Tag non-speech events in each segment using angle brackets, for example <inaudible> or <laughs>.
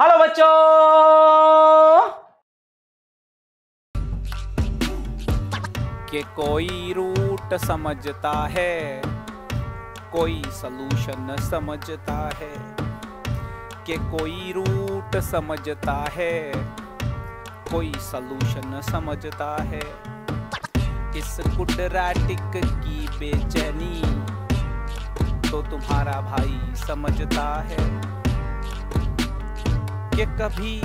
hello बच्चों के कोई रूट समझता है कोई सलूशन समझता है के कोई रूट समझता है कोई सलूशन समझता है इस कुटराटिक की बेचैनी तो तुम्हारा भाई समझता है के कभी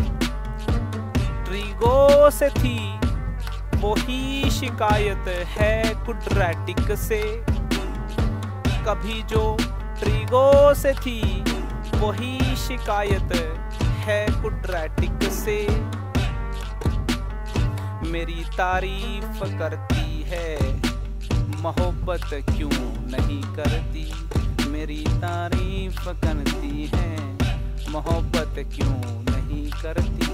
ट्रीगो से थी वही शिकायत है कुड्रैटिक से कभी जो ट्रिगो से थी वही शिकायत है कुड्रैटिक से मेरी तारीफ करती है मोहब्बत क्यों नहीं करती मेरी तारीफ करती है मोहब्बत क्यों नहीं करती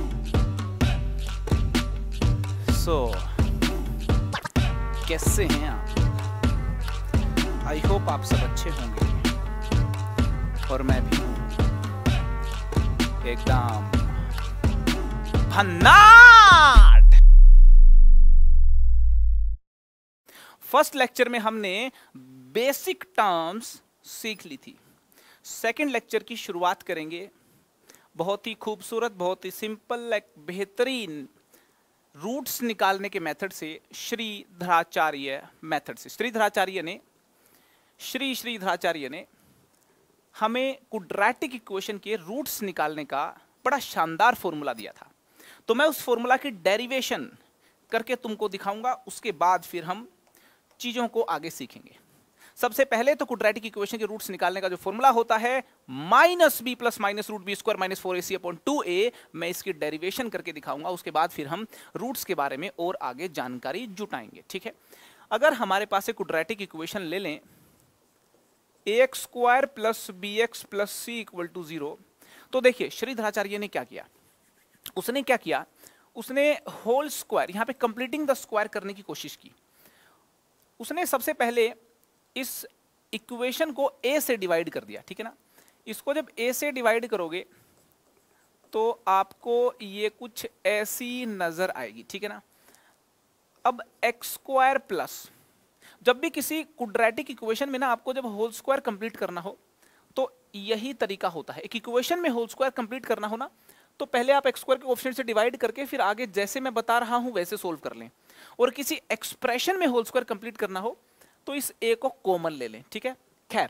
सो so, कैसे हैं आप आई होप आप सब अच्छे होंगे और मैं भी हूं एकदम भन्नाट फर्स्ट लेक्चर में हमने बेसिक टर्म्स सीख ली थी सेकेंड लेक्चर की शुरुआत करेंगे बहुत ही खूबसूरत बहुत ही सिंपल एक बेहतरीन रूट्स निकालने के मेथड से श्री धराचार्य मेथड से श्री धराचार्य ने श्री श्री धराचार्य ने हमें कुड्रैटिक इक्वेशन के रूट्स निकालने का बड़ा शानदार फॉर्मूला दिया था तो मैं उस फॉर्मूला की डेरिवेशन करके तुमको दिखाऊंगा उसके बाद फिर हम चीज़ों को आगे सीखेंगे सबसे पहले तो कुड्रेटिक इक्वेशन के रूट्स निकालने का जो फॉर्मूला होता है minus b plus minus root b square minus four a c upon two a मैं इसकी डेरिवेशन करके दिखाऊंगा उसके बाद फिर हम रूट्स के बारे में और आगे जानकारी जुटाएंगे ठीक है अगर हमारे पास एक कुड्रेटिक इक्वेशन ले लें a x square plus b x plus c equal to zero तो देखिए श्रीधराचार्य ने क्या किया उसने क्या किया उसने होल स्क्वायर यहां पे कंप्लीटिंग द स्क्वायर करने की कोशिश की उसने सबसे पहले इस इक्वेशन को ए से डिवाइड कर दिया ठीक है ना इसको जब ए से डिवाइड करोगे तो आपको ये कुछ ऐसी नज़र आएगी ठीक है ना अब एक्स स्क्वायर प्लस जब भी किसी कुड्रेटिक इक्वेशन में ना आपको जब होल स्क्वायर कंप्लीट करना हो तो यही तरीका होता है एक इक्वेशन में होल स्क्वायर कंप्लीट करना हो ना तो पहले आप एक्स स्क्वायर के ऑप्शन से डिवाइड करके फिर आगे जैसे मैं बता रहा हूं वैसे सोल्व कर लें और किसी एक्सप्रेशन में होल स्क्वायर कंप्लीट करना हो तो इस ए को कॉमन ले लें ठीक है खैर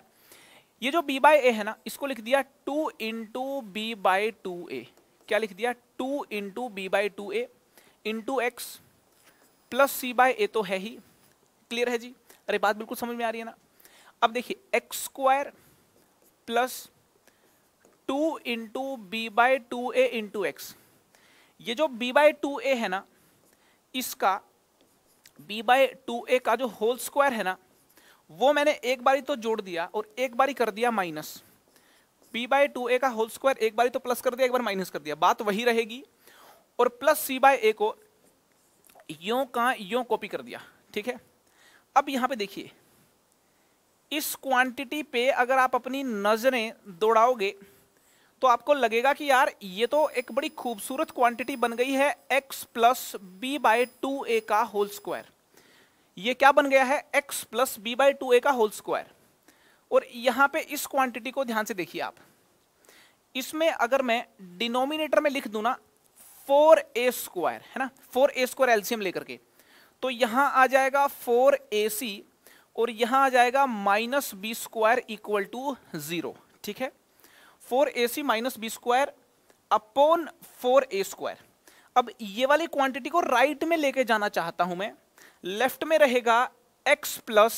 ये जो बी बाय ए है ना इसको लिख दिया two into b by two a क्या लिख दिया two into b by two a into x plus c by a तो है ही क्लियर है जी अरे बात बिल्कुल समझ में आ रही है ना अब देखिए x square plus two into b by two a into x ये जो बी बाई टू ए है ना इसका b बाई टू ए का जो होल स्क्वायर है ना वो मैंने एक बारी तो जोड़ दिया और एक बारी कर दिया minus b by two a का होल स्क्वायर एक बारी तो प्लस कर दिया एक बार माइनस कर दिया बात वही रहेगी और प्लस c बाय ए को यो का यो कॉपी कर दिया ठीक है अब यहां पे देखिए इस क्वांटिटी पे अगर आप अपनी नज़रें दौड़ाओगे तो आपको लगेगा कि यार ये तो एक बड़ी खूबसूरत क्वांटिटी बन गई है x plus b by two a का होल स्क्वायर ये क्या बन गया है x plus b by two a का होल स्क्वायर और यहां पे इस क्वांटिटी को ध्यान से देखिए आप इसमें अगर मैं डिनोमिनेटर में लिख दू ना फोर ए स्क्वायर है ना फोर ए स्क्वायर एल्सियम लेकर के तो यहां आ जाएगा फोर ए सी और यहां आ जाएगा minus b square equal to zero ठीक है four a c minus b square upon four a square अब ये वाली क्वांटिटी को राइट में लेके जाना चाहता हूं मैं लेफ्ट में रहेगा x plus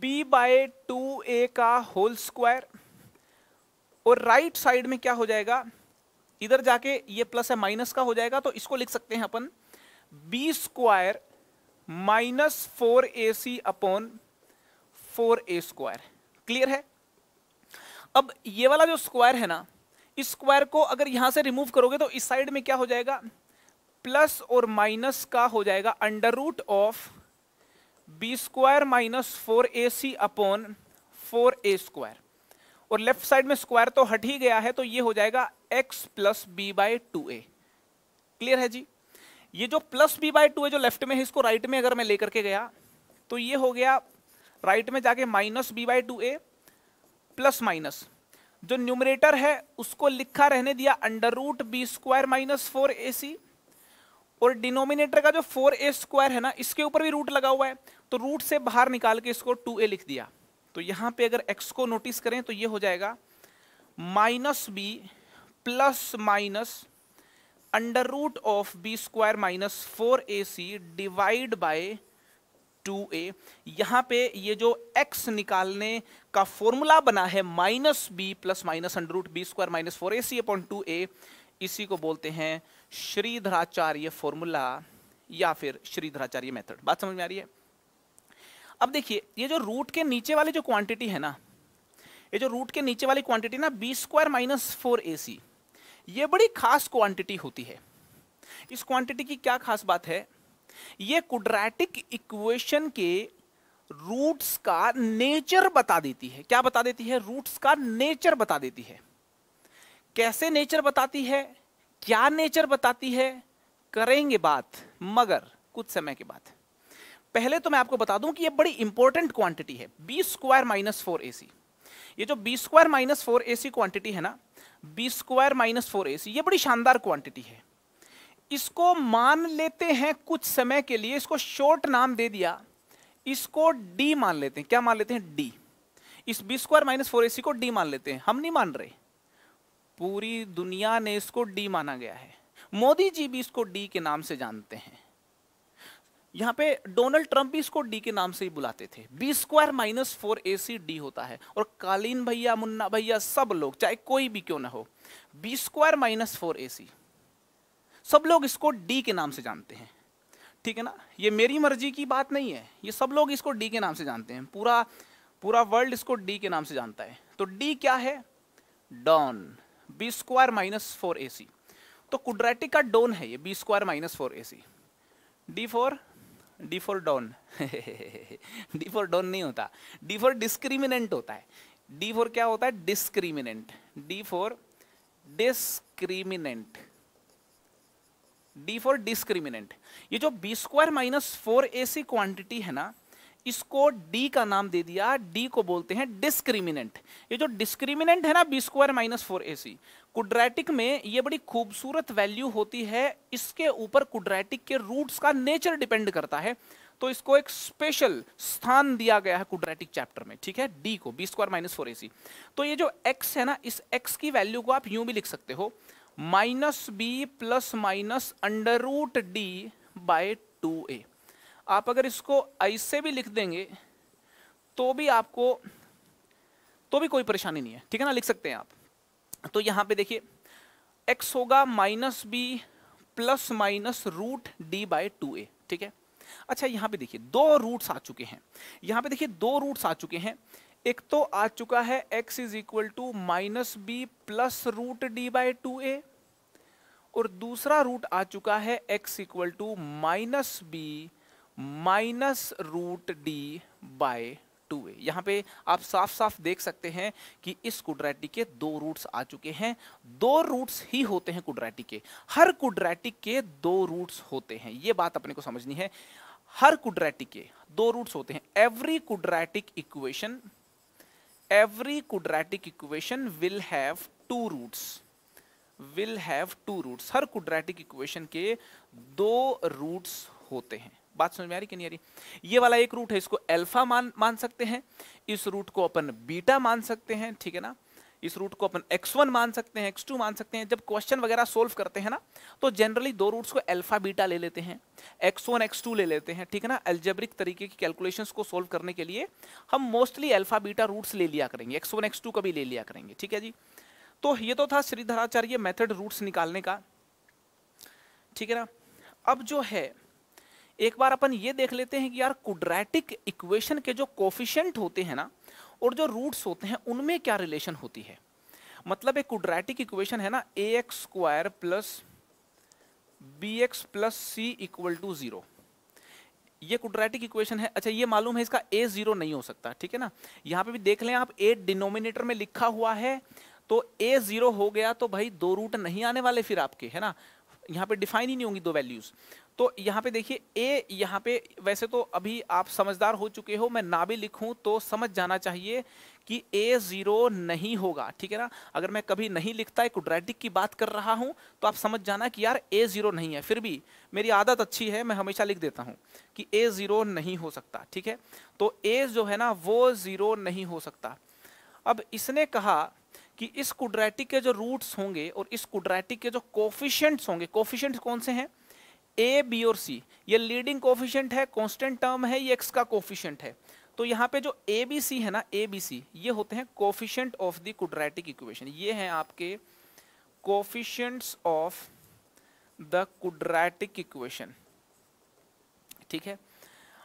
b by two a का होल स्क्वायर और राइट साइड में क्या हो जाएगा इधर जाके ये प्लस है माइनस का हो जाएगा तो इसको लिख सकते हैं अपन b square minus four a c upon four a square clear है अब ये वाला जो स्क्वायर है ना इस स्क्वायर को अगर यहां से रिमूव करोगे तो इस साइड में क्या हो जाएगा प्लस और माइनस का हो जाएगा under root of b square minus four a c upon four a square और लेफ्ट साइड में स्क्वायर तो हट ही गया है तो ये हो जाएगा x plus b by two a clear है जी ये जो प्लस बी बाई टू है जो लेफ्ट में है इसको राइट में अगर मैं लेकर के गया तो ये हो गया राइट में जाके minus b by two a plus minus जो न्यूमरेटर है उसको लिखा रहने दिया under root b square minus four a c और डिनोमिनेटर का जो फोर ए स्क्वायर है ना इसके ऊपर भी रूट लगा हुआ है तो रूट से बाहर निकाल के इसको टू ए लिख दिया तो यहां पे अगर एक्स को नोटिस करें तो ये हो जाएगा minus b plus minus under root of b square minus four a c divide by two a यहां पे ये जो एक्स निकालने का फॉर्मूला बना है minus b plus minus under root b square minus four a c upon two a इसी को बोलते हैं श्रीधराचार्य फॉर्मूला या फिर श्रीधराचार्य मेथड बात समझ में आ रही है अब देखिए ये जो रूट के नीचे वाली जो क्वांटिटी है ना ये जो रूट के नीचे वाली क्वांटिटी ना b square minus four a c ये बड़ी खास क्वांटिटी होती है इस क्वांटिटी की क्या खास बात है ये कुड्रैटिक इक्वेशन के रूट्स का नेचर बता देती है क्या बता देती है रूट्स का नेचर बता देती है कैसे नेचर बताती है क्या नेचर बताती है करेंगे बात मगर कुछ समय के बाद पहले तो मैं आपको बता दूं कि ये बड़ी इंपॉर्टेंट क्वांटिटी है b square minus four a c ये जो b square minus four a c quantity है ना b square minus four a c ये बड़ी शानदार क्वांटिटी है इसको मान लेते हैं कुछ समय के लिए इसको शॉर्ट नाम दे दिया इसको डी मान लेते हैं क्या मान लेते हैं डी इस b square minus four a c को डी मान लेते हैं हम नहीं मान रहे पूरी दुनिया ने इसको डी माना गया है मोदी जी भी इसको डी के नाम से जानते हैं यहां पे डोनाल्ड ट्रंप भी इसको डी के नाम से ही बुलाते थे b square minus four a c D होता है और कालीन भैया मुन्ना भैया सब लोग चाहे कोई भी क्यों ना हो b square minus four a c सब लोग इसको डी के नाम से जानते हैं ठीक है ना ये मेरी मर्जी की बात नहीं है ये सब लोग इसको डी के नाम से जानते हैं पूरा पूरा वर्ल्ड इसको डी के नाम से जानता है तो डी क्या है Don b square minus four a c तो कुड्रेटिक का डोन है ये b square minus four a c D for D for Don D for Don नहीं होता डी फोर डिस्क्रिमिनेंट होता है डी फोर क्या होता है discriminant D for discriminant D for discriminant ये जो b square minus four a c quantity है ना इसको डी का नाम दे दिया डी को बोलते हैं डिस्क्रिमिनेंट ये जो डिस्क्रिमिनेंट है ना b square minus four a c quadratic में ये बड़ी खूबसूरत वैल्यू होती है इसके ऊपर कुड्रैटिक के रूट्स का नेचर डिपेंड करता है तो इसको एक स्पेशल स्थान दिया गया है कुड्रेटिक चैप्टर में ठीक है डी को b square minus four a c तो ये जो एक्स है ना इस एक्स की वैल्यू को आप यूं भी लिख सकते हो minus b plus minus under root D by two a आप अगर इसको ऐसे भी लिख देंगे तो भी आपको तो भी कोई परेशानी नहीं है ठीक है ना लिख सकते हैं आप तो यहां पे देखिए एक्स होगा minus b plus minus root D by two a ठीक है अच्छा यहां पे देखिए दो रूट्स आ चुके हैं यहां पे देखिए दो रूट्स आ चुके हैं एक तो आ चुका है x is equal to minus b plus root D by two a और दूसरा रूट आ चुका है x equal to minus b minus root D by two a यहाँ पे आप साफ साफ देख सकते हैं कि इस कुड्रैटिक के दो रूट्स आ चुके हैं दो रूट्स ही होते हैं कुड्रैटिक के हर कुड्रैटिक के दो रूट्स होते हैं ये बात अपने को समझनी है हर कुड्रैटिक के दो रूट्स होते हैं every quadratic equation every quadratic equation will have two roots will have two roots हर कुड्रैटिक इक्वेशन के दो रूट्स होते हैं बात समझ में आ रही कि नहीं आ रही ये वाला एक रूट है इसको अल्फा मान मान सकते हैं इस रूट को अपन बीटा मान सकते हैं ठीक है ना इस रूट को अपन एक्स वन मान सकते हैं एक्स टू मान सकते हैं जब क्वेश्चन वगैरह सोल्व करते हैं ना तो जनरली दो रूट्स को अल्फा बीटा ले लेते हैं एक्स वन एक्स टू ले लेते हैं ठीक है ना एल्जेब्रिक तरीके की कैलकुलेशंस को सोल्व करने के लिए हम मोस्टली अल्फा बीटा रूट्स ले लिया करेंगे एक्स x1 x2 का भी ले लिया करेंगे ठीक है जी तो ये तो था श्रीधराचार्य मेथड रूट्स निकालने का ठीक है ना अब जो है एक बार अपन ये देख लेते हैं कि यार कुड्रैटिक इक्वेशन के जो कोफिशेंट होते हैं ना और जो रूट्स होते हैं उनमें क्या रिलेशन होती है मतलब एक कुड्रैटिक इक्वेशन है ना a x square plus b x plus c equal to zero ये कुड्रैटिक इक्वेशन है अच्छा ये मालूम है इसका ए जीरो नहीं हो सकता ठीक है ना यहाँ पे भी देख लें आप ए डिनोमिनेटर में लिखा हुआ है तो ए जीरो हो गया तो भाई दो रूट नहीं आने वाले फिर आपके है ना यहाँ पे डिफाइन ही नहीं होंगी दो वैल्यूज़ तो यहाँ पे देखिए ए यहाँ पे वैसे तो अभी आप समझदार हो चुके हो मैं ना भी लिखूँ तो समझ जाना चाहिए कि ए ज़ीरो नहीं होगा ठीक है ना अगर मैं कभी नहीं लिखता एक ड्रेटिक की बात कर रहा हूँ तो आप समझ जाना कि यार ए ज़ीरो नहीं है फिर भी मेरी आदत अच्छी है मैं हमेशा लिख देता हूँ कि ए ज़ीरो नहीं हो सकता ठीक है तो ए जो है ना वो ज़ीरो नहीं हो सकता अब इसने कहा कि इस कुड्रैटिक के जो रूट्स होंगे और इस कुड्रैटिक के जो कोफिशेंट्स होंगे कोफिशेंट्स कौन से हैं ए बी और सी ये लीडिंग कोफिशेंट है कॉन्स्टेंट टर्म है ये एक्स का कोफिशेंट है तो यहाँ पे जो ए बी सी है ना ए बी सी ये होते हैं coefficient of the quadratic equation ये हैं आपके coefficients of the quadratic equation ठीक है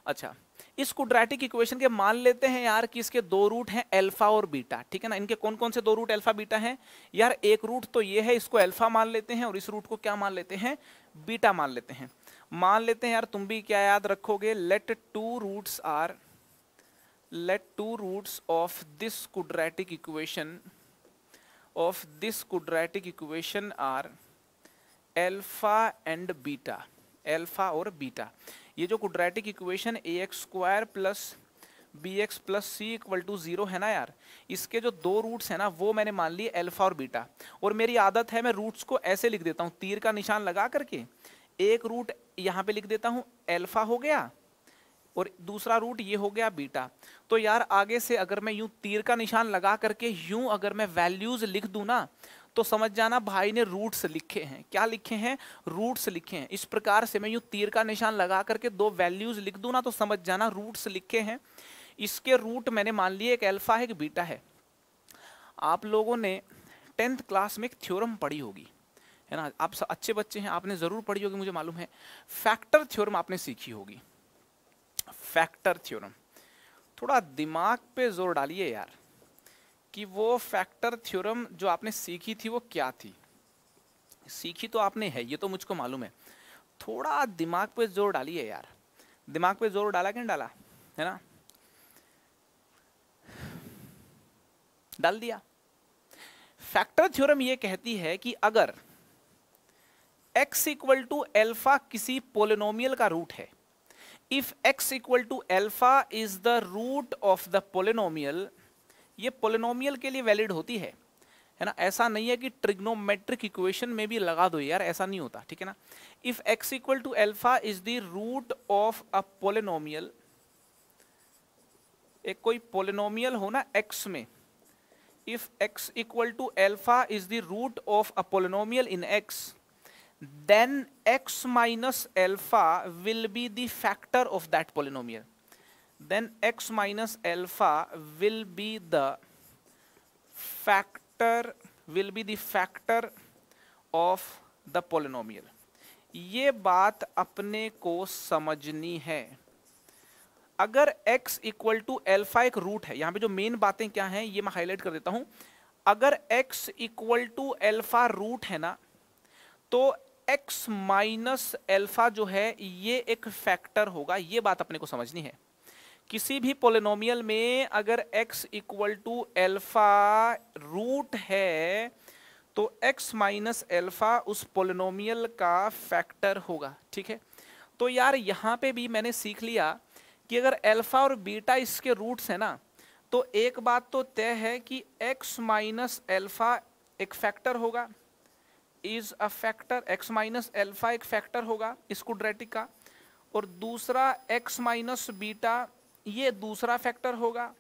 अच्छा इस कुड्रेटिक इक्वेशन के मान लेते हैं यार कि इसके दो रूट हैं अल्फा और बीटा ठीक है ना इनके कौन कौन से दो रूट अल्फा बीटा हैं यार एक रूट तो ये है इसको अल्फा मान लेते हैं और इस रूट को क्या मान लेते हैं बीटा मान लेते हैं मान लेते हैं यार तुम भी क्या याद रखोगे let two roots are let two roots of this quadratic equation of this quadratic equation are alpha and beta alpha और बीटा ये जो quadratic equation a x square plus b x plus c equal to zero है ना यार इसके जो दो roots हैं ना वो मैंने मान लिए अल्फा और बीटा और मेरी आदत है मैं रूट्स को ऐसे लिख देता हूँ तीर का निशान लगा करके एक रूट यहाँ पे लिख देता हूँ अल्फा हो गया और दूसरा रूट ये हो गया बीटा तो यार आगे से अगर मैं यूँ तीर का निशान लगा करके यूँ अगर मैं वैल्यूज़ लिख दूँ ना तो समझ जाना भाई ने रूट्स लिखे हैं क्या लिखे हैं रूट्स लिखे हैं इस प्रकार से मैं यूं तीर का निशान लगा करके दो वैल्यूज लिख दू ना तो समझ जाना रूट्स लिखे हैं इसके रूट मैंने मान लिए एक अल्फ़ा है एक बीटा है आप लोगों ने टेंथ क्लास में एक थ्योरम पढ़ी होगी है ना आप अच्छे बच्चे हैं आपने ज़रूर पढ़ी होगी मुझे मालूम है फैक्टर थ्योरम आपने सीखी होगी फैक्टर थ्योरम थोड़ा दिमाग पे जोर डालिए यार कि वो फैक्टर थ्योरम जो आपने सीखी थी वो क्या थी सीखी तो आपने है ये तो मुझको मालूम है थोड़ा दिमाग पे जोर डालिए यार दिमाग पे जोर डाला कि नहीं डाला है ना डाल दिया फैक्टर थ्योरम ये कहती है कि अगर x इक्वल टू एल्फा किसी पोलिनोमियल का रूट है if x equal to alpha is the root of the polynomial ये पोलिनोमियल के लिए वैलिड होती है है ना ऐसा नहीं है कि ट्रिग्नोमेट्रिक इक्वेशन में भी लगा दो यार ऐसा नहीं होता ठीक है ना if x equal to alpha is the root of a polynomial एक कोई पोलिनोमियल हो ना एक्स में if x equal to alpha is the root of a polynomial in x then x minus alpha will be the factor of that polynomial then x minus alpha will be the factor will be the factor of the polynomial ये बात अपने को समझनी है अगर x equal to alpha एक root है यहां पे जो मेन बातें क्या हैं ये मैं हाईलाइट कर देता हूं अगर x equal to alpha root है ना तो x माइनस एल्फा जो है ये एक फैक्टर होगा ये बात अपने को समझनी है किसी भी पोलिनोमियल में अगर x equal to alpha root है तो x माइनस एल्फा उस पोलिनोमियल का फैक्टर होगा ठीक है तो यार यहाँ पे भी मैंने सीख लिया कि अगर एल्फा और बीटा इसके रूट्स हैं ना तो एक बात तो तय है कि x माइनस एल्फा एक फैक्टर होगा is a factor x minus alpha एक फैक्टर होगा स्कूड्रेटिक का और दूसरा x माइनस बीटा ये दूसरा फैक्टर होगा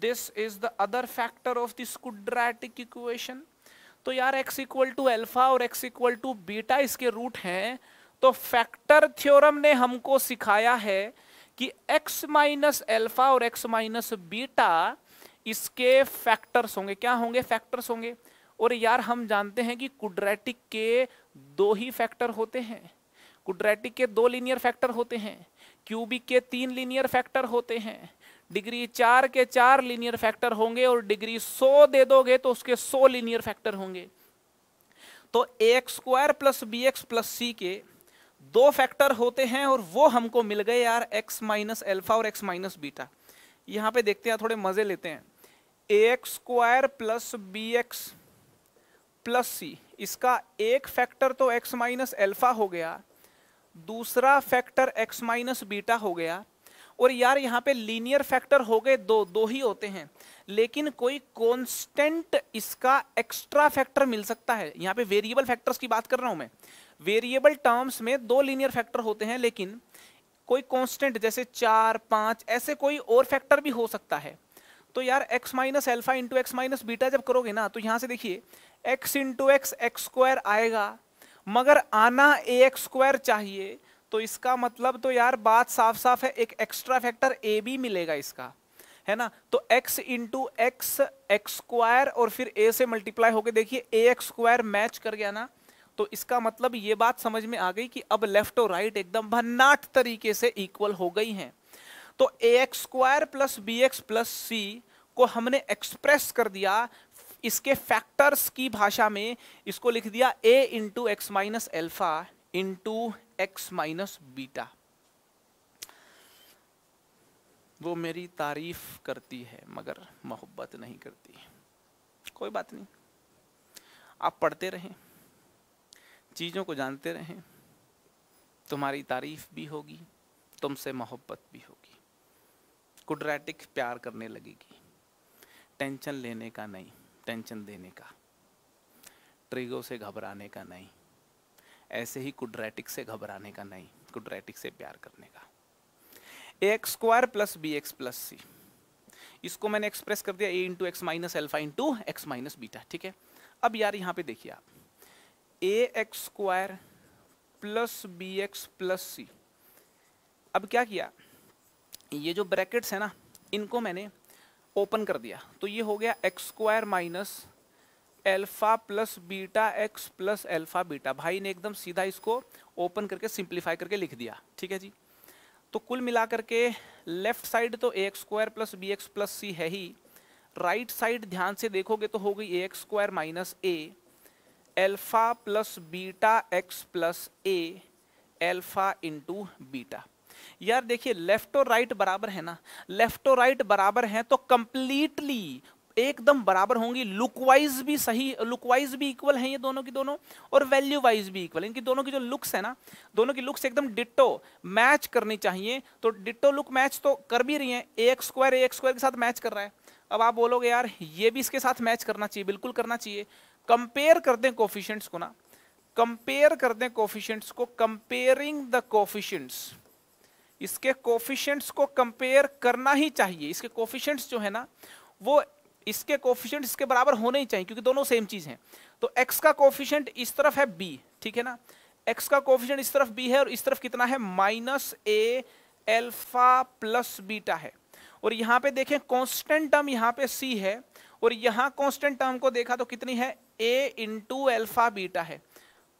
this is the other factor of this quadratic equation तो यार x इक्वल टू एल्फा और x इक्वल टू बीटा इसके रूट हैं तो फैक्टर थ्योरम ने हमको सिखाया है कि x माइनस एल्फा और x माइनस बीटा इसके फैक्टर्स होंगे क्या होंगे फैक्टर्स होंगे और यार हम जानते हैं कि कुड्रेटिक के दो ही फैक्टर होते हैं कुड्रेटिक के दो लीनियर फैक्टर होते हैं क्यूबिक के तीन लीनियर फैक्टर होते हैं डिग्री चार के चार लीनियर फैक्टर होंगे और डिग्री सौ दे दोगे तो उसके सौ लीनियर फैक्टर होंगे तो एक x square plus b x plus c के दो फैक्टर होते हैं और वो हमको मिल गए यार एक्स माइनस एल्फा और एक्स माइनस बीटा यहाँ पे देखते हैं थोड़े मजे लेते हैं एक x square plus b x plus c इसका एक फैक्टर तो एक्स माइनस एल्फा हो गया दूसरा फैक्टर एक्स माइनस बीटा हो गया और यार यहाँ पे लीनियर फैक्टर हो गए दो दो ही होते हैं लेकिन कोई कांस्टेंट इसका एक्स्ट्रा फैक्टर मिल सकता है यहाँ पे वेरिएबल फैक्टर्स की बात कर रहा हूँ मैं वेरिएबल टर्म्स में दो लीनियर फैक्टर होते हैं लेकिन कोई कांस्टेंट जैसे चार पाँच ऐसे कोई और फैक्टर भी हो सकता है तो यार x minus alpha into x minus beta जब करोगे ना तो यहाँ से देखिए x into x x square आएगा मगर आना ए एक्स स्क्वायर चाहिए तो इसका मतलब तो यार बात साफ साफ है एक एक्स्ट्रा फैक्टर ए भी मिलेगा इसका है ना तो x into x x square और फिर a से मल्टीप्लाई होकर देखिए ए एक्स स्क्वायर मैच कर गया ना तो इसका मतलब ये बात समझ में आ गई कि अब लेफ्ट और राइट एकदम भन्नाट तरीके से इक्वल हो गई हैं तो a x square plus b x plus c को हमने एक्सप्रेस कर दिया इसके फैक्टर्स की भाषा में इसको लिख दिया a into x minus alpha into x minus beta वो मेरी तारीफ करती है मगर मोहब्बत नहीं करती कोई बात नहीं आप पढ़ते रहें चीज़ों को जानते रहें तुम्हारी तारीफ भी होगी तुमसे मोहब्बत भी होगी कुडरेटिक प्यार करने लगेगी टेंशन लेने का नहीं टेंशन देने का ट्रिगो से घबराने का नहीं ऐसे ही कुड्रेटिक से घबराने का नहीं कुड्रेटिक से प्यार करने का a x square plus b x plus c इसको मैंने एक्सप्रेस कर दिया a into x minus alpha into x minus beta ठीक है अब यार यहां पे देखिए आप a x square plus b x plus c अब क्या किया ये जो ब्रैकेट्स है ना इनको मैंने ओपन कर दिया तो ये हो गया x square minus alpha plus beta x plus alpha beta भाई ने एकदम सीधा इसको ओपन करके सिंप्लीफाई करके लिख दिया ठीक है जी तो कुल मिला करके लेफ्ट साइड तो a x square plus b x plus c है ही राइट right साइड ध्यान से देखोगे तो हो गई a x square minus a alpha plus beta x plus a alpha into beta यार देखिए लेफ्ट और राइट बराबर है ना लेफ्ट और राइट बराबर है तो कंप्लीटली एकदम बराबर होंगी लुक वाइज भी सही लुक वाइज भी इक्वल हैं ये दोनों की दोनों और वैल्यू वाइज भी इक्वल इनकी दोनों की जो लुक्स है ना दोनों की लुक्स एकदम डिट्टो मैच करनी चाहिए तो डिट्टो लुक मैच तो कर भी रही है एक स्क्वायर एक स्क्वायर के साथ मैच कर रहा है अब आप बोलोगे यार ये भी इसके साथ मैच करना चाहिए बिल्कुल करना चाहिए कंपेयर कर दें कोफिशियंट्स को ना कंपेयर कर दें कोफिशियंट्स को कंपेयरिंग द कोफिशियंट्स इसके कोफिशियंट्स को कंपेयर करना ही चाहिए इसके कोफिशियंट्स जो है ना वो इसके कोफिशियंट इसके बराबर होने ही चाहिए क्योंकि दोनों सेम चीज़ हैं तो एक्स का कोफिशियंट इस तरफ है बी ठीक है ना एक्स का कोफिशियंट इस तरफ बी है और इस तरफ कितना है minus a alpha plus beta है और यहाँ पे देखें कांस्टेंट टर्म यहाँ पे सी है और यहाँ कांस्टेंट टर्म को देखा तो कितनी है ए इंटू एल्फा बीटा है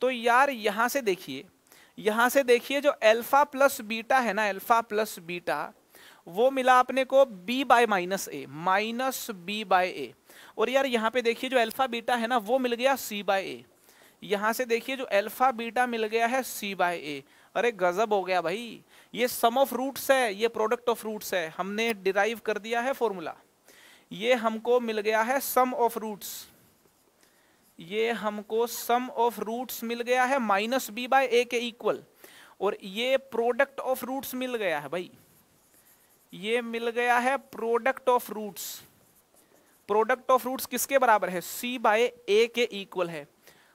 तो यार यहाँ से देखिए यहाँ से देखिए जो अल्फा प्लस बीटा है ना अल्फा प्लस बीटा वो मिला आपने को b by minus a minus b by a और यार यहाँ पे देखिए जो अल्फा बीटा है ना वो मिल गया सी बाय ए यहाँ से देखिए जो अल्फा बीटा मिल गया है सी बाय ए अरे गजब हो गया भाई ये सम ऑफ रूट्स है ये प्रोडक्ट ऑफ रूट्स है हमने डिराइव कर दिया है फॉर्मूला ये हमको मिल गया है सम ऑफ रूट्स ये हमको सम ऑफ रूट्स मिल गया है माइनस बी बाय ए के इक्वल और ये प्रोडक्ट ऑफ रूट्स मिल गया है भाई ये मिल गया है product of roots product of roots किसके बराबर है सी बाय ए के इक्वल है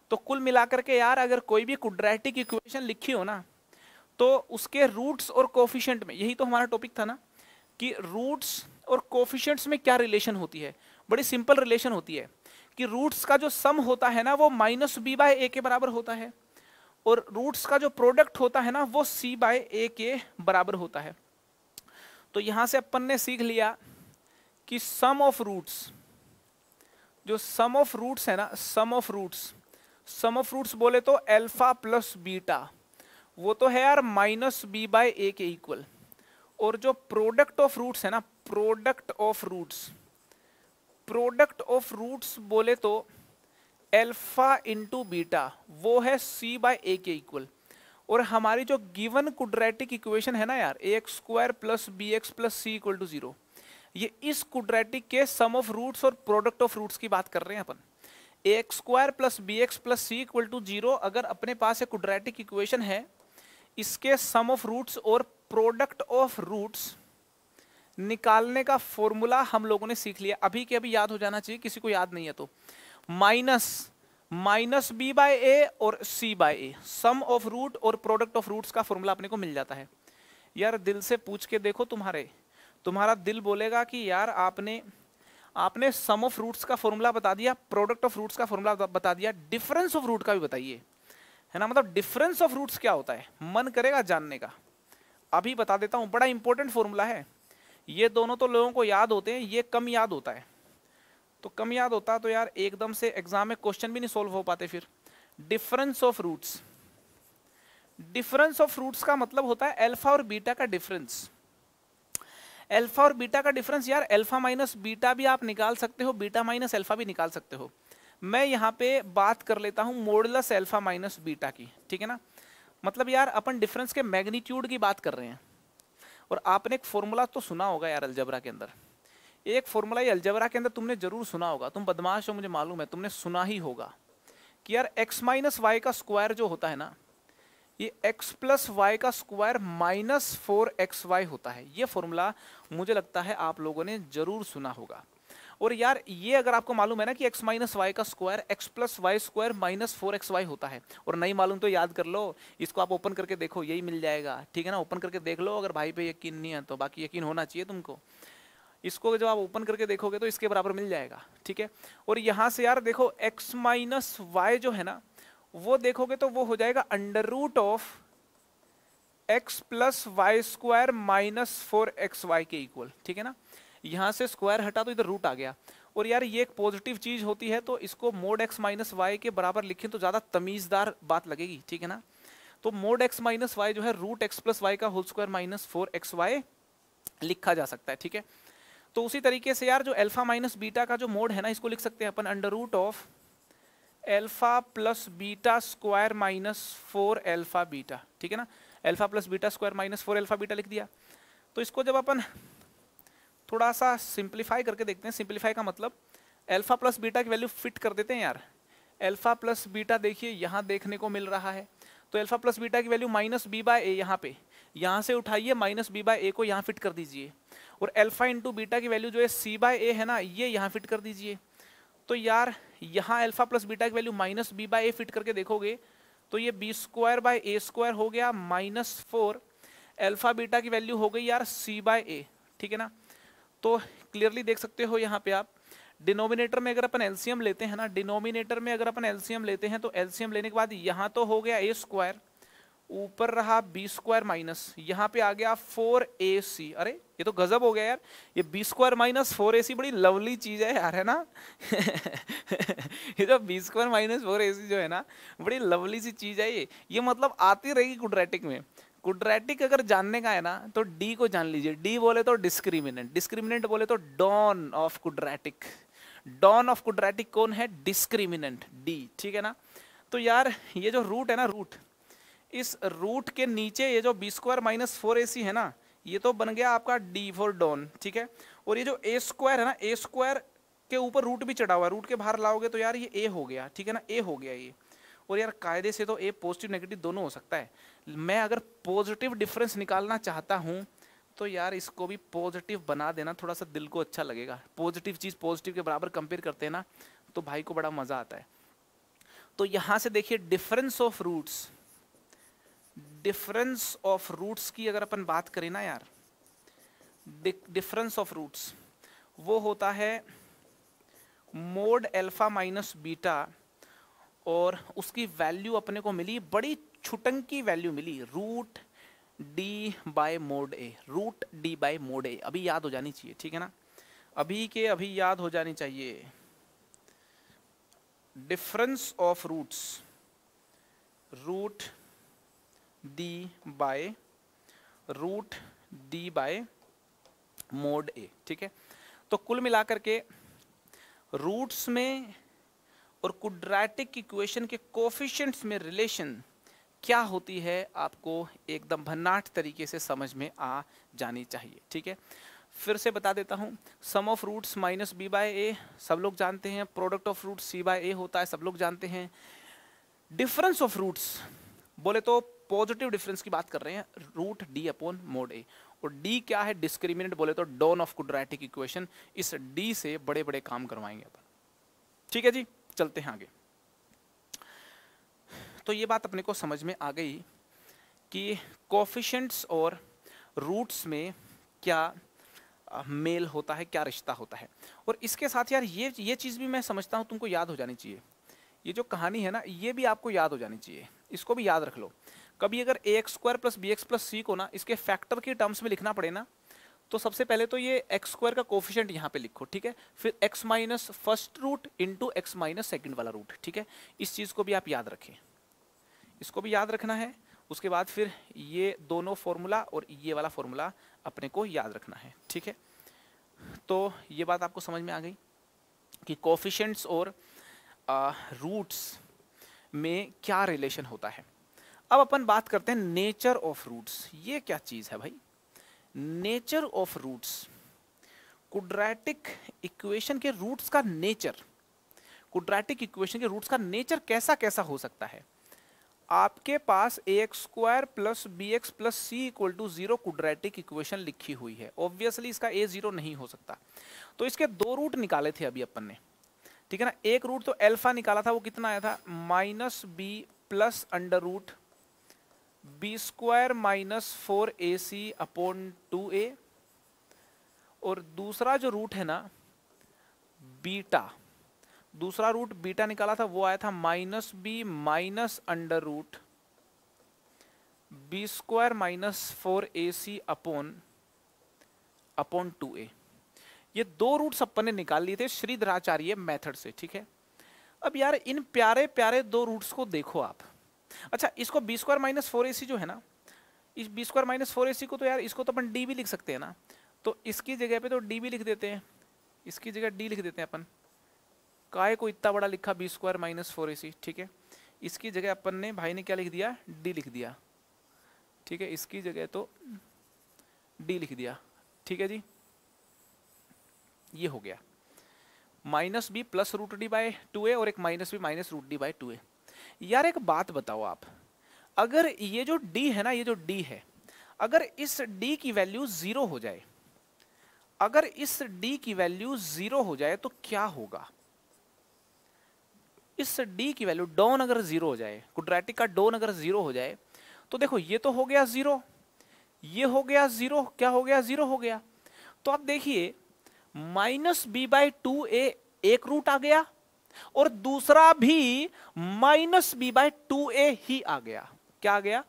तो कुल मिलाकर के यार अगर कोई भी कुड्रेटिक इक्वेशन लिखी हो ना तो उसके रूट्स और कोफिशेंट में यही तो हमारा टॉपिक था ना कि रूट्स और कोफिशेंट्स में क्या रिलेशन होती है बड़ी सिंपल रिलेशन होती है कि रूट्स का जो सम होता है ना वो माइनस बी बाय ए के बराबर होता है और रूट्स का जो प्रोडक्ट होता है ना वो सी बाय ए के बराबर होता है तो यहां से अपन ने सीख लिया कि सम ऑफ रूट्स जो सम ऑफ रूट्स है ना sum of roots sum of roots बोले तो एल्फा प्लस बीटा वो तो है यार माइनस बी बाय ए के इक्वल और जो प्रोडक्ट ऑफ रूट्स है ना product of roots product of roots बोले तो एल्फा इंटू बीटा वो है सी बाय ए के इक्वल और हमारी जो गिवन कुड्रेटिक इक्वेशन है ना यार a x square plus b x plus c equal to zero ये इस कुड्रेटिक के सम ऑफ रूट्स और प्रोडक्ट ऑफ रूट्स की बात कर रहे हैं अपन a x square plus b x plus c equal to zero अगर अपने पास एक कुड्रेटिक इक्वेशन है इसके सम ऑफ रूट्स और प्रोडक्ट ऑफ रूट्स निकालने का फॉर्मूला हम लोगों ने सीख लिया अभी के अभी याद हो जाना चाहिए किसी को याद नहीं है तो minus minus b by a और c by a sum of root और प्रोडक्ट ऑफ रूट्स का फॉर्मूला अपने को मिल जाता है यार दिल से पूछ के देखो तुम्हारे तुम्हारा दिल बोलेगा कि यार आपने आपने सम ऑफ रूट्स का फॉर्मूला बता दिया प्रोडक्ट ऑफ रूट्स का फॉर्मूला बता दिया डिफरेंस ऑफ रूट का भी बताइए है ना मतलब डिफरेंस ऑफ रूट्स क्या होता है मन करेगा जानने का अभी बता देता हूँ बड़ा इंपॉर्टेंट फॉर्मूला है ये दोनों तो लोगों को याद होते हैं ये कम याद होता है तो कम याद होता तो यार एकदम से एग्जाम में क्वेश्चन भी नहीं सोल्व हो पाते फिर difference of roots difference of roots का मतलब होता है एल्फा और बीटा का डिफरेंस एल्फा और बीटा का डिफरेंस यार एल्फा माइनस बीटा भी आप निकाल सकते हो बीटा माइनस एल्फा भी निकाल सकते हो मैं यहाँ पे बात कर लेता हूँ मोडलस एल्फा माइनस बीटा की ठीक है ना मतलब यार अपन डिफरेंस के मैग्नीट्यूड की बात कर रहे हैं और आपने एक फॉर्मूला तो सुना होगा यार अलजबरा के अंदर एक फॉर्मूला ही अलजबरा के अंदर तुमने जरूर सुना होगा तुम बदमाश हो मुझे मालूम है तुमने सुना ही होगा कि यार एक्स माइनस वाई का स्क्वायर जो होता है ना ये x प्लस वाई का square minus four x y होता है ये फॉर्मूला मुझे लगता है आप लोगों ने जरूर सुना होगा और यार ये अगर आपको मालूम है ना कि एक्स माइनस वाई का square x plus y square minus four x y होता है और नहीं मालूम तो याद कर लो इसको आप ओपन करके देखो यही मिल जाएगा ठीक है ना ओपन करके देख लो अगर भाई पे यकीन नहीं है तो बाकी यकीन होना चाहिए तुमको इसको जब आप ओपन करके देखोगे तो इसके बराबर मिल जाएगा ठीक है और यहाँ से यार देखो एक्स माइनस वाई जो है ना वो देखोगे तो वो हो जाएगा under root of x plus y square minus four x y के इक्वल ठीक है ना यहाँ से स्क्वायर हटा तो इधर रूट आ गया और यार ये एक पॉजिटिव चीज़ होती है तो इसको मोड एक्स माइनस वाई के बराबर लिखें तो ज़्यादा तमीज़दार बात लगेगी ठीक है ना तो मोड एक्स माइनस वाई जो है रूट एक्स प्लस वाई का whole square minus four x y लिखा जा सकता है ठीक है तो उसी तरीके से यार जो एल्फा माइनस बीटा का जो मोड है ना इसको लिख सकते हैं अपन under root of alpha plus beta square minus four alpha beta ठीक है ना alpha plus beta square minus four alpha beta लिख दिया तो इसको जब अपन थोड़ा सा सिंप्लीफाई करके देखते हैं सिंप्लीफाई का मतलब एल्फा प्लस बीटा की वैल्यू फिट कर देते हैं यार एल्फा प्लस बीटा देखिए यहाँ देखने को मिल रहा है तो एल्फा प्लस बीटा की value minus b by a यहाँ पे यहाँ से उठाइए माइनस बी बाय ए को यहाँ फिट कर दीजिए और एल्फा इंटू बीटा की वैल्यू जो है सी बाय ए है ना ये यहाँ फिट कर दीजिए तो यार यहाँ एल्फा प्लस बीटा की value minus b by a fit करके देखोगे तो ये b square by a square हो गया माइनस फोर एल्फा बीटा की वैल्यू हो गई यार सी बाय ए ठीक है ना तो क्लियरली देख सकते हो यहाँ पे आप डिनोमिनेटर में अगर अपन एल्सियम लेते हैं ना डिनोमिनेटर में अगर अपन एल्सियम लेते हैं तो एल्सियम लेने के बाद यहाँ तो हो गया ए स्क्वायर ऊपर रहा बी स्क्वायर माइनस यहाँ पे आ गया फोर ए सी अरे ये तो गजब हो गया यार ये b square minus four a c बड़ी लवली चीज़ है यार है ना <laughs> ये जो b square minus four a c जो है ना बड़ी लवली सी चीज़ है ये ये मतलब आती रहेगी कुड्रेटिक में कुड्रैटिक अगर जानने का है ना तो डी को जान लीजिए डी बोले तो डिस्क्रिमिनेंट डिस्क्रिमिनेंट बोले तो don of quadratic don of quadratic कौन है डिस्क्रिमिनेंट डी ठीक है ना तो यार ये जो रूट है ना रूट इस रूट के नीचे ये जो b square minus four a c है ना ये तो बन गया आपका डी फोर डॉन ठीक है और ये जो ए स्क्वायर है ना ए स्क्वायर के ऊपर रूट भी चढ़ा हुआ है रूट के बाहर लाओगे तो यार ये ए हो गया ठीक है ना ए हो गया ये और यार कायदे से तो ए पॉजिटिव नेगेटिव दोनों हो सकता है मैं अगर पॉजिटिव डिफरेंस निकालना चाहता हूँ तो यार इसको भी पॉजिटिव बना देना थोड़ा सा दिल को अच्छा लगेगा पॉजिटिव चीज़ पॉजिटिव के बराबर कंपेयर करते हैं ना तो भाई को बड़ा मज़ा आता है तो यहाँ से देखिए difference of roots difference of roots की अगर अपन बात करें ना यार डिफरेंस ऑफ रूट्स वो होता है मोड एल्फा माइनस बीटा और उसकी वैल्यू अपने को मिली बड़ी छुटंकी वैल्यू मिली root D by mod a root D by mod a अभी याद हो जानी चाहिए ठीक है ना अभी के अभी याद हो जानी चाहिए difference of roots root D by root D by mod a ठीक है तो कुल मिलाकर के रूट्स में और कुड्रैटिक इक्वेशन के कोफिशेंट्स में रिलेशन क्या होती है आपको एकदम भन्नाट तरीके से समझ में आ जानी चाहिए ठीक है फिर से बता देता हूँ sum of roots minus b by a सब लोग जानते हैं product of root c by a होता है सब लोग जानते हैं डिफरेंस ऑफ रूट्स बोले तो पॉजिटिव डिफरेंस की बात कर रहे हैं root d upon mod a और डी क्या है डिस्क्रिमिनेट बोले तो डॉन ऑफ कुड्राटिक इक्वेशन इस डी से बड़े बड़े काम करवाएंगे अपन ठीक है जी चलते हैं आगे तो ये बात अपने को समझ में आ गई कि कोफिशेंट्स और रूट्स में क्या मेल होता है क्या रिश्ता होता है और इसके साथ यार ये ये चीज़ भी मैं समझता हूँ तुमको याद हो जानी चाहिए ये जो कहानी है ना ये भी आपको याद हो जानी चाहिए इसको भी याद रख लो कभी अगर a x square plus b x plus c को ना इसके फैक्टर के टर्म्स में लिखना पड़े ना तो सबसे पहले तो ये एक्स स्क्वायर का कोफिशेंट यहाँ पे लिखो ठीक है फिर x minus first root into x minus second वाला रूट ठीक है इस चीज़ को भी आप याद रखें इसको भी याद रखना है उसके बाद फिर ये दोनों फॉर्मूला और ये वाला फॉर्मूला अपने को याद रखना है ठीक है तो ये बात आपको समझ में आ गई कि कोफिशेंट्स और रूट्स में क्या रिलेशन होता है अब अपन बात करते हैं नेचर ऑफ रूट्स ये क्या चीज़ है भाई nature of roots quadratic equation के रूट्स का नेचर कुड्रैटिक इक्वेशन के रूट्स का नेचर कैसा कैसा हो सकता है आपके पास a x square plus b x plus c equal to zero quadratic equation लिखी हुई है ऑब्वियसली इसका ए जीरो नहीं हो सकता तो इसके दो रूट निकाले थे अभी अपन ने ठीक है ना एक रूट तो एल्फा निकाला था वो कितना आया था minus b plus under root b square minus four a c upon two a और दूसरा जो रूट है ना बीटा दूसरा रूट बीटा निकाला था वो आया था minus b minus under root b square minus four a c upon upon two a ये दो रूट अपन निकाल लिए थे श्रीधराचार्य मेथड से ठीक है अब यार इन प्यारे प्यारे दो रूट्स को देखो आप अच्छा इसको b square minus four a c जो है ना इस b square minus four a c को तो यार इसको तो अपन डी भी लिख सकते हैं ना तो इसकी जगह पे तो डी भी लिख देते हैं इसकी जगह डी लिख देते हैं अपन काय को इतना बड़ा लिखा b square minus four a c ठीक है इसकी जगह अपन ने भाई ने क्या लिख दिया डी लिख दिया ठीक है इसकी जगह तो डी लिख दिया ठीक है जी ये हो गया minus b plus root D by two a और एक minus b minus root D by two a यार एक बात बताओ आप अगर ये जो डी है ना ये जो डी है अगर इस डी की वैल्यू जीरो हो जाए अगर इस डी की वैल्यू जीरो हो जाए तो क्या होगा इस डी की वैल्यू डोन अगर जीरो हो जाए कुड्रेटिक का डोन अगर जीरो हो जाए तो देखो ये तो हो गया जीरो ये हो गया जीरो क्या हो गया जीरो हो गया तो आप देखिए minus b by two a एक रूट आ गया और दूसरा भी minus b by two a ही आ गया क्या आ गया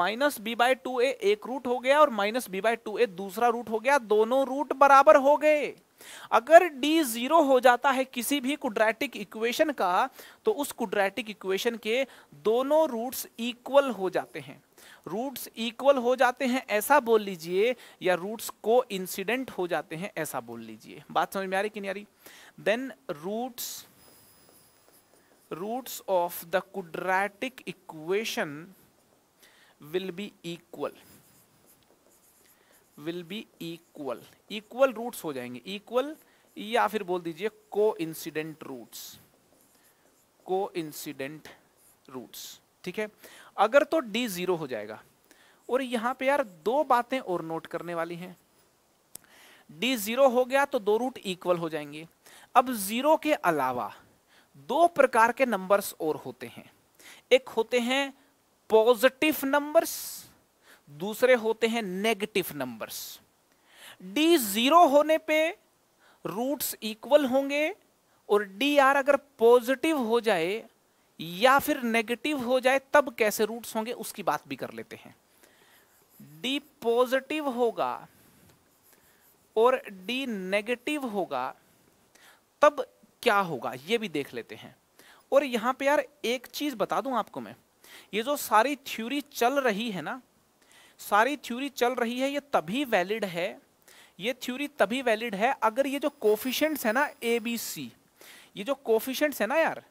minus b by two a एक रूट हो गया और minus b by two a दूसरा रूट हो गया दोनों रूट बराबर हो गए अगर डी जीरो हो जाता है किसी भी कुड्रैटिक इक्वेशन का तो उस कुड्रैटिक इक्वेशन के दोनों रूट्स इक्वल हो जाते हैं रूट्स इक्वल हो जाते हैं ऐसा बोल लीजिए या रूट्स को इंसिडेंट हो जाते हैं ऐसा बोल लीजिए बात समझ में आ रही कि नहीं आ रही then roots roots of the quadratic equation will be equal will be equal equal roots हो जाएंगे इक्वल या फिर बोल दीजिए coincident roots coincident roots ठीक है अगर तो डी जीरो हो जाएगा और यहां पे यार दो बातें और नोट करने वाली हैं डी जीरो हो गया तो दो रूट इक्वल हो जाएंगे अब जीरो के अलावा दो प्रकार के नंबर्स और होते हैं एक होते हैं पॉजिटिव नंबर्स दूसरे होते हैं नेगेटिव नंबर्स डी जीरो होने पे रूट्स इक्वल होंगे और डी आर अगर पॉजिटिव हो जाए या फिर नेगेटिव हो जाए तब कैसे रूट्स होंगे उसकी बात भी कर लेते हैं डी पॉजिटिव होगा और डी नेगेटिव होगा तब क्या होगा ये भी देख लेते हैं और यहां पे यार एक चीज बता दूं आपको मैं ये जो सारी थ्योरी चल रही है ना सारी थ्योरी चल रही है ये तभी वैलिड है ये थ्योरी तभी वैलिड है अगर ये जो कोफिशेंट्स है ना ए बी सी ये जो कोफिशेंट्स है ना यार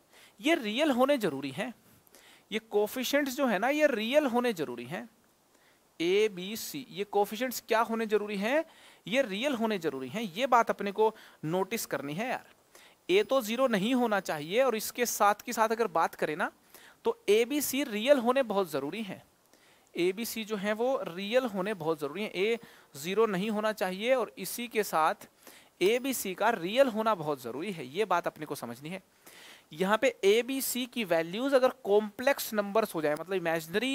ये रियल होने जरूरी हैं ये कोफिशेंट्स जो है ना ये रियल होने जरूरी हैं ए बी सी ये कोफिशेंट्स क्या होने जरूरी हैं ये रियल होने जरूरी हैं ये बात अपने को नोटिस करनी है यार ए तो ज़ीरो नहीं होना चाहिए और इसके साथ के साथ अगर बात करें ना तो ए बी सी रियल होने बहुत ज़रूरी हैं ए बी सी जो हैं वो रियल होने बहुत ज़रूरी हैं ए ज़ीरो नहीं होना चाहिए और इसी के साथ ए बी सी का रियल होना बहुत ज़रूरी है ये बात अपने को समझनी है यहाँ पे ए बी सी की वैल्यूज़ अगर कॉम्प्लेक्स नंबर्स हो जाए मतलब इमेजनरी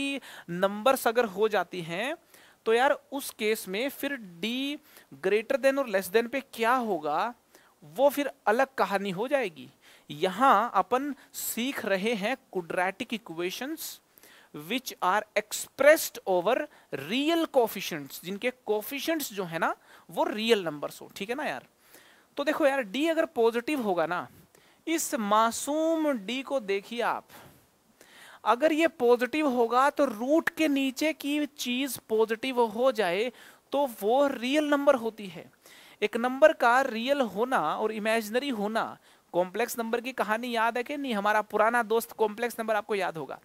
नंबर्स अगर हो जाती हैं तो यार उस केस में फिर डी ग्रेटर देन और लेस देन पे क्या होगा वो फिर अलग कहानी हो जाएगी यहाँ अपन सीख रहे हैं quadratic equations which are expressed over real coefficients जिनके कोफिशंट्स जो है ना वो रियल नंबर्स हो ठीक है ना यार तो देखो यार डी अगर पॉजिटिव होगा ना इस मासूम डी को देखिए आप अगर ये पॉजिटिव होगा तो रूट के नीचे की चीज पॉजिटिव हो जाए तो वो रियल नंबर होती है एक नंबर का रियल होना और इमेजनरी होना कॉम्प्लेक्स नंबर की कहानी याद है कि नहीं हमारा पुराना दोस्त कॉम्प्लेक्स नंबर आपको याद होगा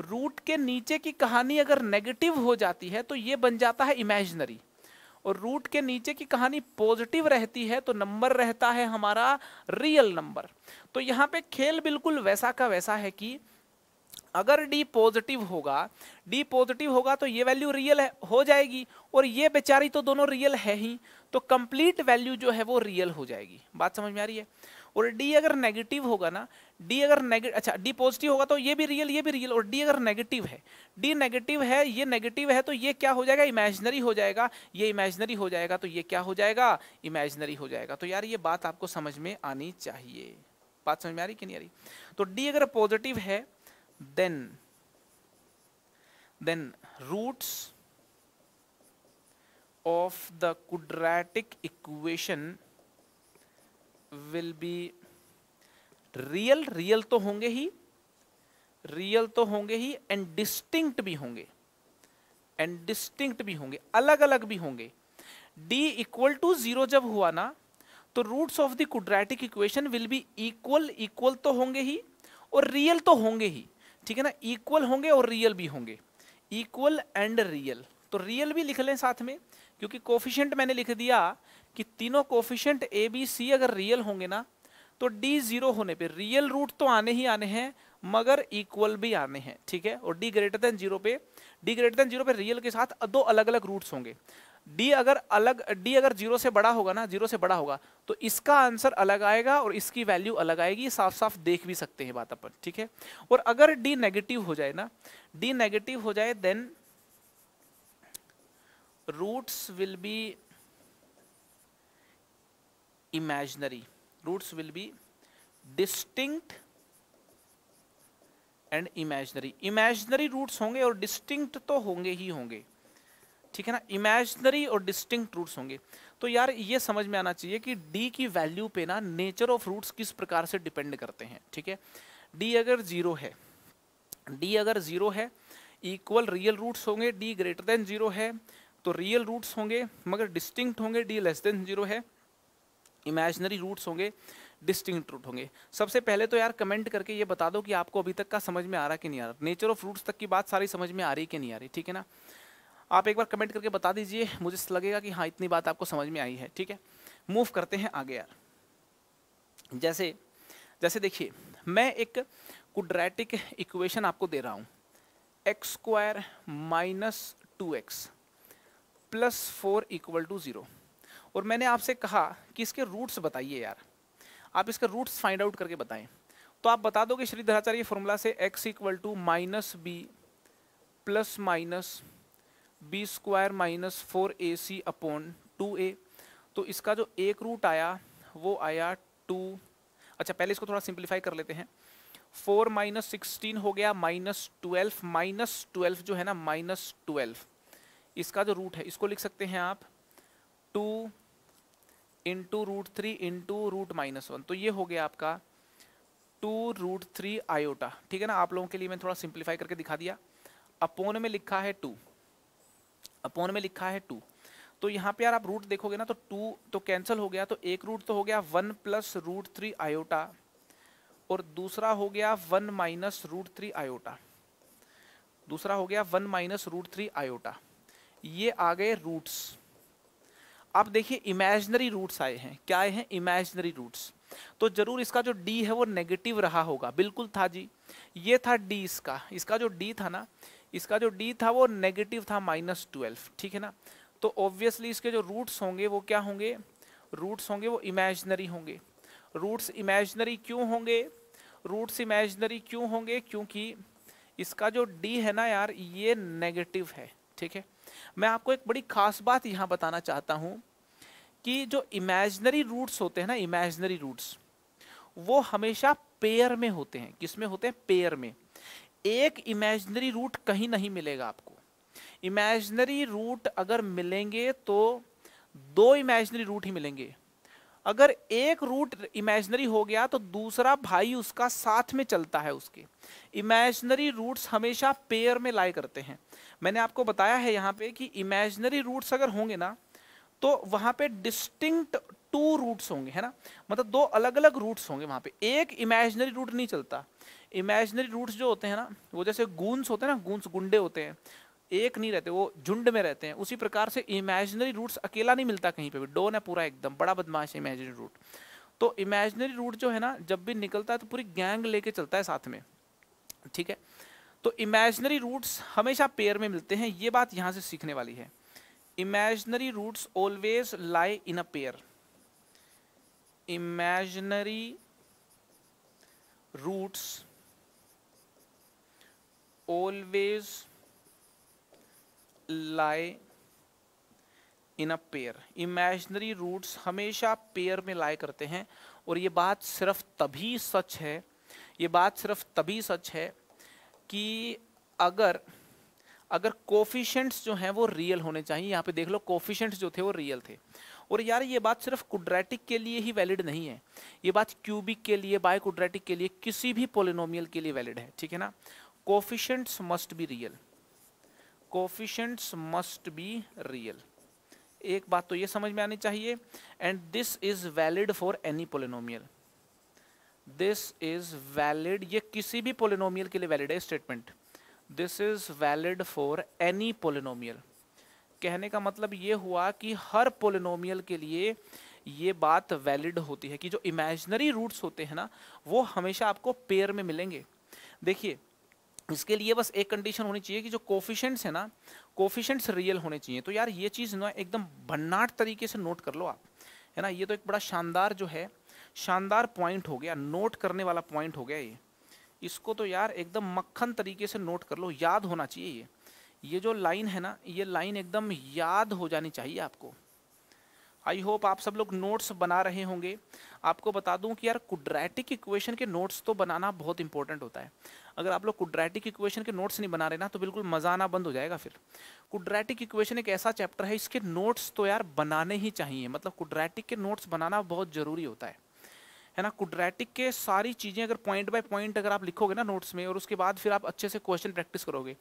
रूट के नीचे की कहानी अगर नेगेटिव हो जाती है तो ये बन जाता है इमेजनरी और रूट के नीचे की कहानी पॉजिटिव रहती है तो नंबर रहता है हमारा रियल नंबर तो यहाँ पे खेल बिल्कुल वैसा का वैसा है कि अगर डी पॉजिटिव होगा डी पॉजिटिव होगा तो ये वैल्यू रियल हो जाएगी और ये बेचारी तो दोनों रियल है ही तो कंप्लीट वैल्यू जो है वो रियल हो जाएगी बात समझ में आ रही है और डी अगर नेगेटिव होगा ना डी अगर नेगेटिव अच्छा डी पॉजिटिव होगा तो ये भी रियल ये भी रियल और डी अगर नेगेटिव है डी नेगेटिव है ये नेगेटिव है तो ये क्या हो जाएगा इमेजनरी हो जाएगा ये इमेजनरी हो जाएगा तो ये क्या हो जाएगा इमेजनरी हो जाएगा तो यार ये बात आपको समझ में आनी चाहिए बात समझ में आ रही कि नहीं आ रही तो डी अगर पॉजिटिव है then then roots of the quadratic equation will be real real तो होंगे ही रियल तो होंगे ही एंड डिस्टिंक्ट भी होंगे एंड डिस्टिंक्ट भी होंगे अलग अलग भी होंगे डी इक्वल टू जीरो जब हुआ ना तो roots of the equation will be equal equal तो होंगे ही और रियल तो होंगे ही ठीक है ना इक्वल होंगे और रियल भी होंगे इक्वल एंड रियल तो रियल भी लिख लें साथ में क्योंकि कोफिशियंट मैंने लिख दिया कि तीनों कोफिशेंट ए बी सी अगर रियल होंगे ना तो डी जीरो होने पे रियल रूट तो आने ही आने हैं मगर इक्वल भी आने हैं ठीक है और डी ग्रेटर देन जीरो पे डी ग्रेटर देन जीरो पे रियल के साथ दो अलग अलग रूट्स होंगे डी अगर अलग डी अगर जीरो से बड़ा होगा ना जीरो से बड़ा होगा तो इसका आंसर अलग आएगा और इसकी वैल्यू अलग आएगी साफ साफ देख भी सकते हैं बात अपन ठीक है और अगर डी नेगेटिव हो जाए ना डी नेगेटिव हो जाए then roots will be imaginary roots will be distinct and imaginary imaginary roots होंगे और डिस्टिंक्ट तो होंगे ही होंगे ठीक है ना इमेजनरी और डिस्टिंक्ट रूट्स होंगे तो यार ये समझ में आना चाहिए कि डी की वैल्यू पे ना नेचर ऑफ रूट्स किस प्रकार से डिपेंड करते हैं ठीक है डी अगर जीरो है डी अगर जीरो है इक्वल रियल रूट्स होंगे डी ग्रेटर देन जीरो है तो रियल रूट्स होंगे मगर डिस्टिंक्ट होंगे डी लेस देन जीरो है इमेजनरी रूट्स होंगे डिस्टिंक्ट रूट होंगे सबसे पहले तो यार कमेंट करके ये बता दो कि आपको अभी तक का समझ में आ रहा कि नहीं आ रहा नेचर ऑफ रूट्स तक की बात सारी समझ में आ रही कि नहीं आ रही ठीक है ना आप एक बार कमेंट करके बता दीजिए मुझे लगेगा कि हाँ इतनी बात आपको समझ में आई है ठीक है मूव करते हैं आगे यार जैसे जैसे देखिए मैं एक कुड्रैटिक इक्वेशन आपको दे रहा हूँ x square minus two x plus four equal to zero और मैंने आपसे कहा कि इसके रूट्स बताइए यार आप इसके रूट्स फाइंड आउट करके बताएं तो आप बता दो कि श्रीधराचार्य फॉर्मूला से x equal to minus b plus minus b square minus four a c upon two a तो इसका जो एक रूट आया वो आया टू अच्छा पहले इसको थोड़ा सिंप्लीफाई कर लेते हैं फोर माइनस सिक्सटीन हो गया माइनस ट्वेल्व माइनस ट्वेल्व जो है ना माइनस ट्वेल्व इसका जो रूट है इसको लिख सकते हैं आप two into root three into root minus one तो ये हो गया आपका टू रूट थ्री आयोटा ठीक है ना आप लोगों के लिए मैंने थोड़ा सिंप्लीफाई करके दिखा दिया अपोन में लिखा है टू अपोन में लिखा है टू तो यहाँ पे यार आप रूट देखोगे ना तो टू तो कैंसिल हो गया तो एक रूट तो हो गया one plus root three iota और दूसरा हो गया one minus root three iota दूसरा हो गया one minus root three iota ये आ गए रूट्स आप देखिए इमेजनरी रूट्स आए हैं क्या आए हैं इमेजनरी रूट्स तो जरूर इसका जो डी है वो नेगेटिव रहा होगा बिल्कुल था जी ये था डी इसका इसका जो डी था ना इसका जो डी था वो नेगेटिव था माइनस ट्वेल्व ठीक है ना तो ऑब्वियसली इसके जो रूट्स होंगे वो क्या होंगे रूट्स होंगे वो इमेजनरी होंगे रूट्स इमेजनरी क्यों होंगे रूट्स इमेजनरी क्यों होंगे क्योंकि इसका जो डी है ना यार ये नेगेटिव है ठीक है मैं आपको एक बड़ी खास बात यहाँ बताना चाहता हूँ कि जो इमेजनरी रूट्स होते हैं ना इमेजनरी रूट्स वो हमेशा पेयर में होते हैं किस में होते हैं पेयर में एक इमेजनरी रूट कहीं नहीं मिलेगा आपको इमेजनरी रूट अगर मिलेंगे तो दो इमेजनरी रूट ही मिलेंगे अगर एक रूट इमेजनरी हो गया तो दूसरा भाई उसका साथ में चलता है उसके इमेजनरी रूट्स हमेशा पेयर में लाए करते हैं मैंने आपको बताया है यहाँ पे कि इमेजनरी रूट्स अगर होंगे ना तो वहाँ पे डिस्टिंक्ट टू रूट्स होंगे है ना मतलब दो अलग अलग रूट्स होंगे वहाँ पे एक इमेजनरी रूट नहीं चलता इमेजनरी रूट्स जो होते हैं ना वो जैसे गूंस होते हैं ना गूंस गुंडे होते हैं एक नहीं रहते वो झुंड में रहते हैं उसी प्रकार से इमेजिनरी रूट्स अकेला नहीं मिलता कहीं पे भी डोन है पूरा एकदम बड़ा बदमाश है इमेजनरी रूट तो इमेजनरी रूट जो है ना जब भी निकलता है तो पूरी गैंग लेके चलता है साथ में ठीक है तो इमेजनरी रूट्स हमेशा पेयर में मिलते हैं ये बात यहाँ से सीखने वाली है imaginary roots always lie in a pair imaginary roots always lie in a pair imaginary roots हमेशा पेयर में लाए करते हैं और ये बात सिर्फ तभी सच है ये बात सिर्फ तभी सच है कि अगर अगर कोफिशेंट्स जो हैं वो रियल होने चाहिए यहाँ पे देख लो कोफिशेंट्स जो थे वो रियल थे और यार ये बात सिर्फ कुड्रेटिक के लिए ही वैलिड नहीं है ये बात क्यूबिक के लिए बाय कुड्रेटिक के लिए किसी भी पोलिनोमियल के लिए वैलिड है ठीक है ना coefficients must be real coefficients must be real एक बात तो ये समझ में आनी चाहिए and this is valid for any polynomial this is valid ये किसी भी पोलिनोमियल के लिए वैलिड है statement this is valid for any polynomial कहने का मतलब ये हुआ कि हर पोलिनोमियल के लिए ये बात वैलिड होती है कि जो इमेजनरी रूट्स होते हैं ना वो हमेशा आपको पेयर में मिलेंगे देखिए इसके लिए बस एक कंडीशन होनी चाहिए कि जो कोफिशेंट्स है ना कोफिशेंट्स रियल होने चाहिए तो यार ये चीज़ ना एकदम भन्नाट तरीके से नोट कर लो आप है ना ये तो एक बड़ा शानदार जो है शानदार पॉइंट हो गया नोट करने वाला पॉइंट हो गया ये इसको तो यार एकदम मक्खन तरीके से नोट कर लो याद होना चाहिए ये ये जो लाइन है ना ये लाइन एकदम याद हो जानी चाहिए आपको आई होप आप सब लोग नोट्स बना रहे होंगे आपको बता दूं कि यार कुड्रैटिक इक्वेशन के नोट्स तो बनाना बहुत इंपॉर्टेंट होता है अगर आप लोग कुड्रैटिक इक्वेशन के नोट्स नहीं बना रहे ना तो बिल्कुल मज़ा आना बंद हो जाएगा फिर कुड्रैटिक इक्वेशन एक ऐसा चैप्टर है इसके नोट्स तो यार बनाने ही चाहिए मतलब कुड्रैटिक के नोट्स बनाना बहुत ज़रूरी होता है है ना कुड्रैटिक के सारी चीज़ें अगर पॉइंट बाय पॉइंट अगर आप लिखोगे ना नोट्स में और उसके बाद फिर आप अच्छे से क्वेश्चन प्रैक्टिस करोगे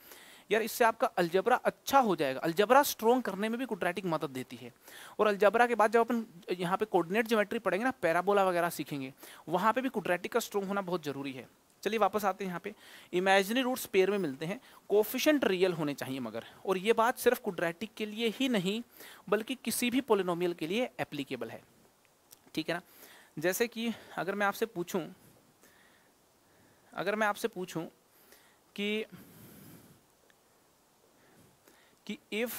यार इससे आपका अल्जबरा अच्छा हो जाएगा अल्जबरा स्ट्रॉन्ग करने में भी कुड्रैटिक मदद देती है और अल्जबरा के बाद जब अपन यहाँ पे कोऑर्डिनेट ज्योमेट्री पढ़ेंगे ना पैराबोला वगैरह सीखेंगे वहाँ पे भी कुड्रैटिक का स्ट्रॉन्ग होना बहुत ज़रूरी है चलिए वापस आते हैं यहाँ पे इमेजनरी रूट्स पेयर में मिलते हैं कोफिशेंट रियल होने चाहिए मगर और ये बात सिर्फ कुड्रैटिक के लिए ही नहीं बल्कि किसी भी पोलिनोमियल के लिए एप्लीकेबल है ठीक है ना जैसे कि अगर मैं आपसे पूछूं अगर मैं आपसे पूछूं कि कि if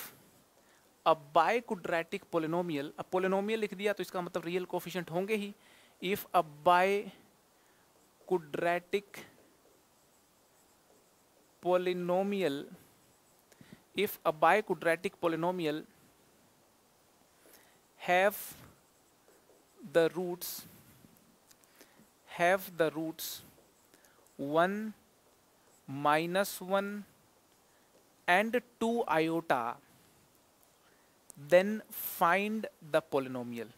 a biquadratic polynomial अब पोलिनोमियल लिख दिया तो इसका मतलब रियल कोफिशेंट होंगे ही if a quadratic polynomial if a biquadratic polynomial have the roots have the roots 1 minus 1 and 2 iota then find the polynomial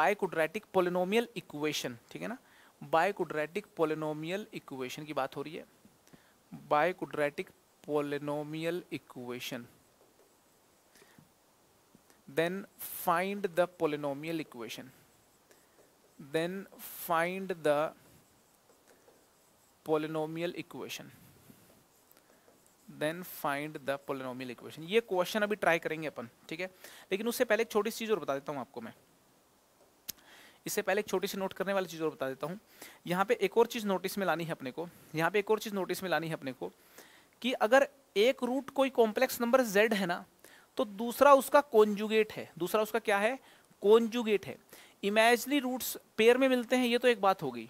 biquadratic polynomial equation ठीक है ना बायोकुड्रेटिक पोलिनोमियल इक्वेशन की बात हो रही है biquadratic polynomial equation then find the polynomial equation then find the polynomial equation then find the polynomial equation ये question अभी ट्राई करेंगे अपन ठीक है लेकिन उससे पहले एक छोटी चीज़ और बता देता हूँ आपको मैं इससे पहले एक छोटी सी नोट करने वाली चीज़ और बता देता हूँ यहाँ पे एक और चीज़ नोटिस में लानी है अपने को यहाँ पे एक और चीज़ नोटिस में लानी है अपने को कि अगर एक रूट कोई कॉम्प्लेक्स नंबर जेड है ना तो दूसरा उसका कॉन्जुगेट है दूसरा उसका क्या है कॉन्जुगेट है इमेजनरी रूट्स पेयर में मिलते हैं ये तो एक बात हो गई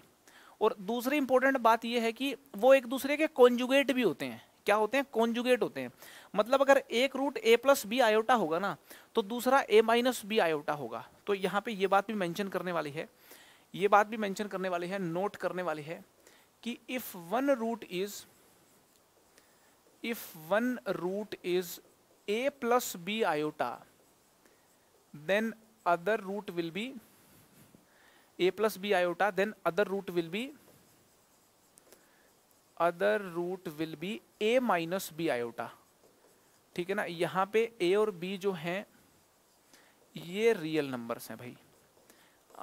और दूसरी इंपॉर्टेंट बात यह है कि वो एक दूसरे के कॉन्जुगेट भी होते हैं क्या होते हैं कॉन्जुगेट होते हैं मतलब अगर एक root a plus b iota होगा ना तो दूसरा ए माइनस बी आयोटा होगा तो यहाँ पे ये बात भी मेंशन करने वाली है ये बात भी मेंशन करने वाली है नोट करने वाली है कि if one root is if one root is a plus b iota then other root will be a plus b iota then other root will be other root will be a minus b iota ठीक है ना यहाँ पे ए और B जो हैं ये real numbers हैं भाई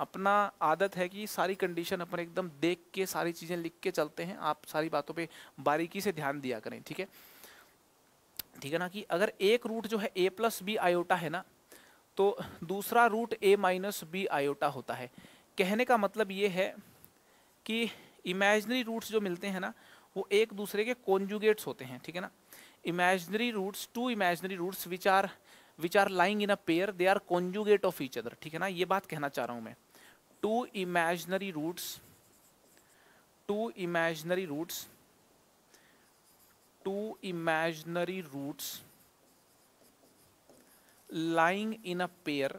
अपना आदत है कि सारी कंडीशन अपन एकदम देख के सारी चीज़ें लिख के चलते हैं आप सारी बातों पे बारीकी से ध्यान दिया करें ठीक है ठीक है ना कि अगर एक रूट जो है ए प्लस बी आयोटा है ना तो दूसरा root a minus b iota होता है कहने का मतलब ये है कि इमेजनरी रूट्स जो मिलते हैं ना वो एक दूसरे के कॉन्जुगेट्स होते हैं ठीक है ना imaginary roots two imaginary roots which are which are lying in a pair they are conjugate of each other ठीक है ना ये बात कहना चाह रहा हूं मैं two imaginary roots two imaginary roots two imaginary roots lying in a pair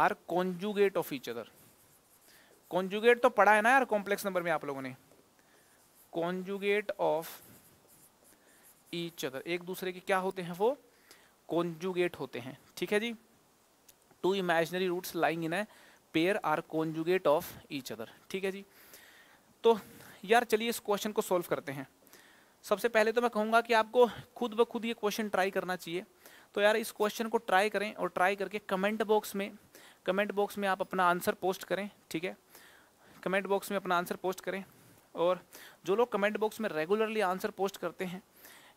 are conjugate of each other conjugate तो पढ़ा है ना यार कॉम्प्लेक्स नंबर में आप लोगों ने कॉन्जुगेट ऑफ ईच अदर एक दूसरे के क्या होते हैं वो कॉन्जुगेट होते हैं ठीक है जी two imaginary roots lying in a pair are conjugate of each other ठीक है जी तो यार चलिए इस क्वेश्चन को सॉल्व करते हैं सबसे पहले तो मैं कहूँगा कि आपको खुद ब खुद ये क्वेश्चन ट्राई करना चाहिए तो यार इस क्वेश्चन को ट्राई करें और ट्राई करके कमेंट बॉक्स में कमेंट बॉक्स में आप अपना आंसर पोस्ट करें ठीक है कमेंट बॉक्स में अपना आंसर पोस्ट करें और जो लोग कमेंट बॉक्स में रेगुलरली आंसर पोस्ट करते हैं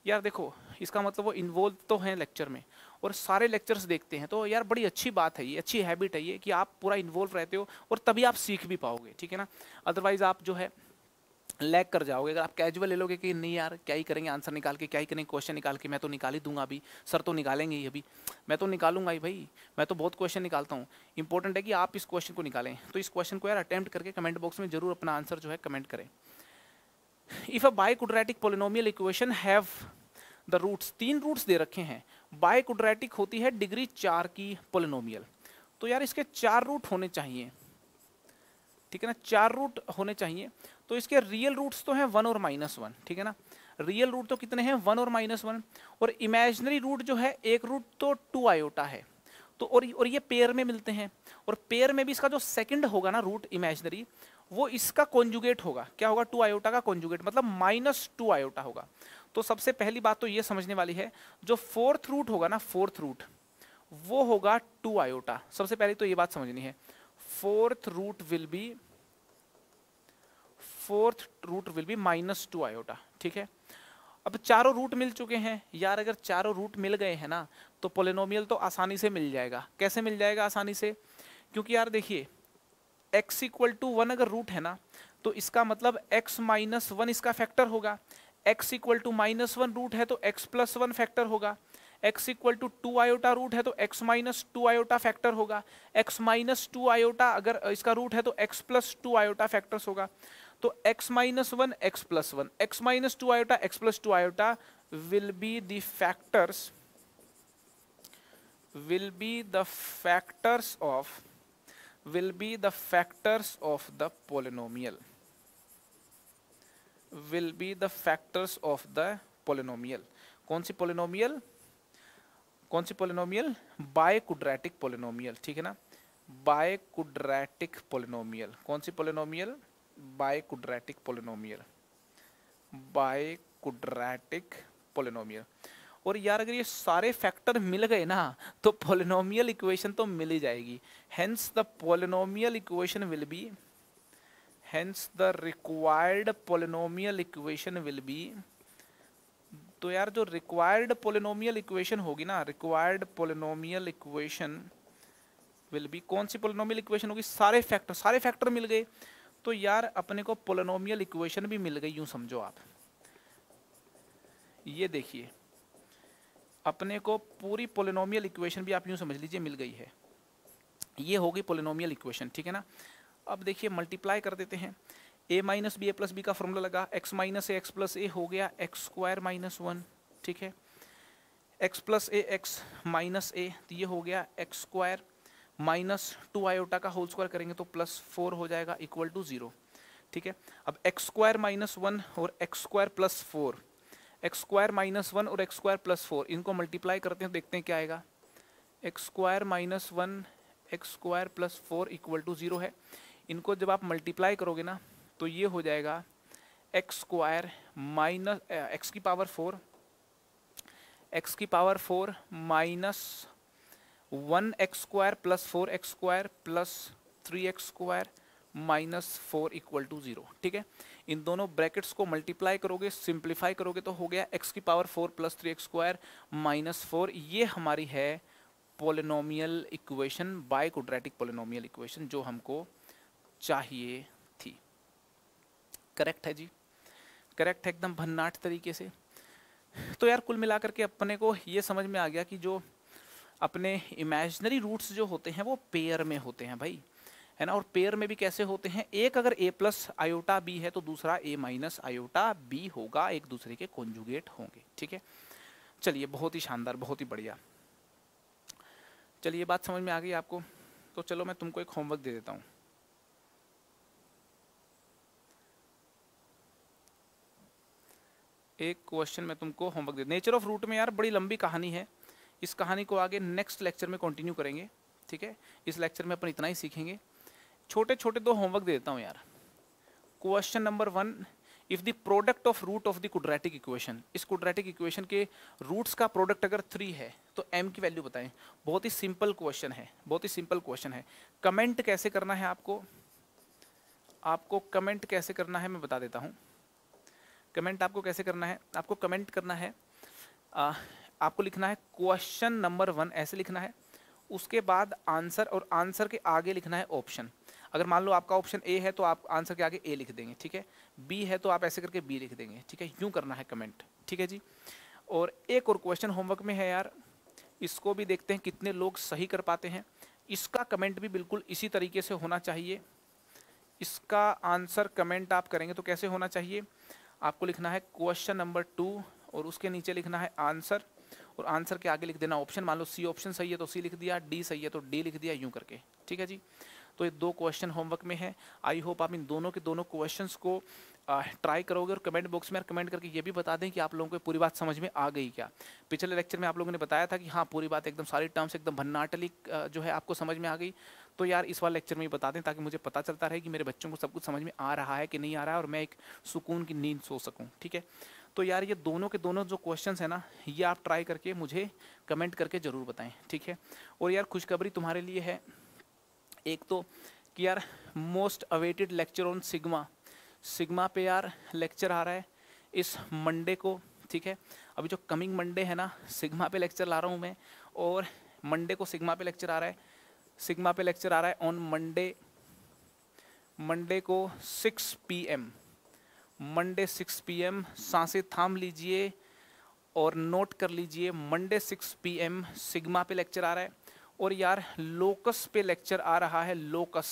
यार देखो इसका मतलब वो इन्वॉल्व तो हैं लेक्चर में और सारे लेक्चर्स देखते हैं तो यार बड़ी अच्छी बात है ये अच्छी हैबिट है ये कि आप पूरा इन्वॉल्व रहते हो और तभी आप सीख भी पाओगे ठीक है ना अदरवाइज़ आप जो है लैग कर जाओगे अगर आप कैजुअल ले लोगे कि नहीं यार क्या ही करेंगे आंसर निकाल के क्या ही करेंगे क्वेश्चन निकाल के मैं तो निकाल ही दूंगा अभी सर तो निकालेंगे ही अभी मैं तो निकालूंगा ही भाई मैं तो बहुत क्वेश्चन निकालता हूँ इंपॉर्टेंट है कि आप इस क्वेश्चन को निकालें तो इस क्वेश्चन को यार अटैम्प्ट करके कमेंट बॉक्स में जरूर अपना आंसर जो है कमेंट करें if a biquadratic polynomial equation have the roots तीन रूट्स दे रखे हैं बाई कुड्रेटिक होती है डिग्री चार की पोलिनोमियल तो यार इसके चार रूट होने चाहिए ठीक है ना चार रूट होने चाहिए तो इसके रियल रूट्स तो हैं वन और माइनस वन ठीक है ना रियल रूट तो कितने हैं वन और माइनस वन और इमेजनरी रूट जो है एक रूट तो टू आयोटा है तो और और ये पेयर में मिलते हैं और पेयर में भी इसका जो सेकंड होगा ना रूट इमेजनरी वो इसका कॉन्जुगेट होगा क्या होगा टू आयोटा का कॉन्जुगेट मतलब माइनस टू आयोटा होगा तो सबसे पहली बात तो ये समझने वाली है जो फोर्थ रूट होगा ना फोर्थ रूट वो होगा टू आयोटा सबसे पहले तो ये बात समझनी है fourth root will be fourth root will be minus two iota ठीक है अब चारों रूट मिल चुके हैं यार अगर चारों रूट मिल गए हैं ना तो पोलिनोमियल तो आसानी से मिल जाएगा कैसे मिल जाएगा आसानी से क्योंकि यार देखिए एक्स इक्वल टू वन अगर रूट है ना तो इसका मतलब एक्स माइनस वन इसका फैक्टर होगा x equal to minus one root है तो एक्स प्लस वन फैक्टर होगा x equal to two iota root है तो x minus two iota factor होगा एक्स माइनस टू आयोटा अगर इसका रूट है तो x plus two iota factors होगा तो x minus one x plus one x minus two iota x plus two iota will be the factors will be the factors of will be the factors of the polynomial will be the factors of the polynomial कौन सी polynomial कौन सी polynomial biquadratic polynomial ठीक है ना biquadratic polynomial कौन सी polynomial biquadratic polynomial biquadratic polynomial और यार अगर ये सारे फैक्टर मिल गए ना तो पोलिनोमियल इक्वेशन तो मिल ही जाएगी hence the polynomial equation will be hence the required polynomial equation will be तो यार जो रिक्वायर्ड पोलिनोमियल इक्वेशन होगी ना required polynomial equation will be कौन सी पोलिनोमियल इक्वेशन होगी सारे फैक्टर सारे फैक्टर मिल गए तो यार अपने को पोलिनोमियल इक्वेशन भी मिल गई यूं समझो आप ये देखिए अपने को पूरी पोलिनोमियल इक्वेशन भी आप यूँ समझ लीजिए मिल गई है ये होगी पोलिनोमियल इक्वेशन ठीक है ना अब देखिए मल्टीप्लाई कर देते हैं a minus b a plus b का फॉर्मूला लगा x minus a x plus a हो गया एक्स स्क्वायर माइनस वन ठीक है x plus a x minus a तो ये हो गया x square minus two iota का होल स्क्वायर करेंगे तो प्लस फोर हो जाएगा इक्वल टू ज़ीरो ठीक है अब एक्स स्क्वायर माइनस वन और x square plus four x square minus one और एक्स स्क्वायर प्लस फोर इनको मल्टीप्लाई करते हैं देखते हैं क्या आएगा x square minus one x square plus four equal to zero है इनको जब आप मल्टीप्लाई करोगे ना तो ये हो जाएगा एक्स स्क्वायर माइनस एक्स की पावर फोर एक्स की power four minus one x square plus four x square plus three x square minus four equal to zero ठीक है इन दोनों ब्रैकेट्स को मल्टीप्लाई करोगे सिंप्लीफाई करोगे तो हो गया एक्स की power four plus three x square minus four ये हमारी है polynomial equation bi polynomial equation जो हमको चाहिए थी करेक्ट है जी करेक्ट है एकदम भन्नाट तरीके से तो यार कुल मिलाकर के अपने को ये समझ में आ गया कि जो अपने इमेजनरी रूट्स जो होते हैं वो पेयर में होते हैं भाई है ना और पेयर में भी कैसे होते हैं एक अगर ए प्लस आयोटा बी है तो दूसरा ए माइनस आयोटा बी होगा एक दूसरे के कॉन्जुगेट होंगे ठीक है चलिए बहुत ही शानदार बहुत ही बढ़िया चलिए बात समझ में आ गई आपको तो चलो मैं तुमको एक होमवर्क दे देता हूँ एक क्वेश्चन मैं तुमको होमवर्क दे नेचर ऑफ रूट में यार बड़ी लंबी कहानी है इस कहानी को आगे नेक्स्ट लेक्चर में कंटिन्यू करेंगे ठीक है इस लेक्चर में अपन इतना ही सीखेंगे छोटे छोटे दो होमवर्क दे देता हूँ यार question number one if the product of root of the quadratic equation इस कुड्रेटिक इक्वेशन के रूट्स का प्रोडक्ट अगर थ्री है तो एम की वैल्यू बताएं बहुत ही सिंपल क्वेश्चन है बहुत ही सिंपल क्वेश्चन है कमेंट कैसे करना है आपको आपको कमेंट कैसे करना है मैं बता देता हूँ कमेंट आपको कैसे करना है आपको कमेंट करना है आ, आपको लिखना है क्वेश्चन नंबर वन ऐसे लिखना है उसके बाद आंसर और आंसर के आगे लिखना है ऑप्शन अगर मान लो आपका ऑप्शन ए है तो आप आंसर के आगे ए लिख देंगे ठीक है बी है तो आप ऐसे करके बी लिख देंगे ठीक है यूँ करना है कमेंट ठीक है जी और एक और क्वेश्चन होमवर्क में है यार इसको भी देखते हैं कितने लोग सही कर पाते हैं इसका कमेंट भी बिल्कुल इसी तरीके से होना चाहिए इसका आंसर कमेंट आप करेंगे तो कैसे होना चाहिए आपको लिखना है क्वेश्चन नंबर टू और उसके नीचे लिखना है आंसर और आंसर के आगे लिख देना ऑप्शन मान लो सी ऑप्शन सही है तो सी लिख दिया डी सही है तो डी लिख दिया यूं करके ठीक है जी तो ये दो क्वेश्चन होमवर्क में है आई होप आप इन दोनों के दोनों क्वेश्चन को ट्राई करोगे और कमेंट बॉक्स में कमेंट करके ये भी बता दें कि आप लोगों को पूरी बात समझ में आ गई क्या पिछले लेक्चर में आप लोगों ने बताया था कि हाँ पूरी बात एकदम सारी टर्म्स एकदम भन्नाटली जो है आपको समझ में आ गई तो यार इस वाले लेक्चर में ही बता दें ताकि मुझे पता चलता रहे कि मेरे बच्चों को सब कुछ समझ में आ रहा है कि नहीं आ रहा है और मैं एक सुकून की नींद सो सकूँ ठीक है तो यार ये दोनों के दोनों जो क्वेश्चंस हैं ना ये आप ट्राई करके मुझे कमेंट करके ज़रूर बताएं ठीक है और यार खुशखबरी तुम्हारे लिए है एक तो कि यार most awaited lecture on sigma sigma पे यार लेक्चर आ रहा है इस मंडे को ठीक है अभी जो कमिंग मंडे है ना सिग्मा पे लेक्चर ला रहा हूँ मैं और मंडे को सिग्मा पे लेक्चर आ रहा है सिग्मा पे लेक्चर आ रहा है ऑन मंडे मंडे को 6 पीएम मंडे 6 पीएम सांसें थाम लीजिए और नोट कर लीजिए मंडे 6 पीएम सिग्मा पे लेक्चर आ रहा है और यार लोकस पे लेक्चर आ रहा है लोकस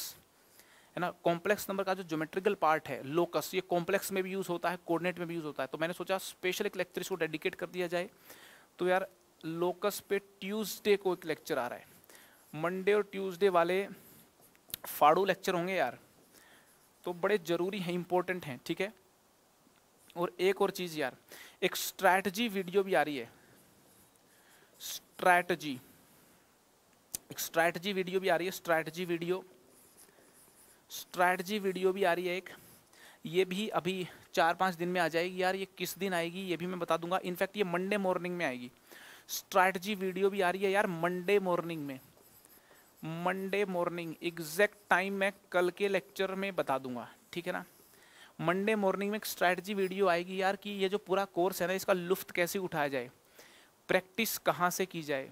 है ना कॉम्प्लेक्स नंबर का जो ज्योमेट्रिकल पार्ट है लोकस ये कॉम्प्लेक्स में भी यूज़ होता है कोऑर्डिनेट में भी यूज़ होता है तो मैंने सोचा स्पेशल एक लेक्चर इसको डेडिकेट कर दिया जाए तो यार लोकस पे ट्यूसडे को एक लेक्चर आ रहा है मंडे और ट्यूसडे वाले फाड़ू लेक्चर होंगे यार तो बड़े ज़रूरी हैं इंपॉर्टेंट हैं ठीक है और एक और चीज़ यार एक स्ट्रैटजी वीडियो भी आ रही है स्ट्रैटजी एक स्ट्रैटजी वीडियो भी आ रही है स्ट्रैटजी वीडियो स्ट्रैटजी वीडियो भी आ रही है एक ये भी अभी चार पाँच दिन में आ जाएगी यार ये किस दिन आएगी ये भी मैं बता दूंगा इनफैक्ट ये मंडे मॉर्निंग में आएगी स्ट्रैटजी वीडियो भी आ रही है यार मंडे मॉर्निंग में मंडे मॉर्निंग एग्जैक्ट टाइम मैं कल के लेक्चर में बता दूंगा ठीक है ना मंडे मॉर्निंग में एक स्ट्रैटजी वीडियो आएगी यार कि ये जो पूरा कोर्स है ना इसका लुफ्त कैसे उठाया जाए प्रैक्टिस कहाँ से की जाए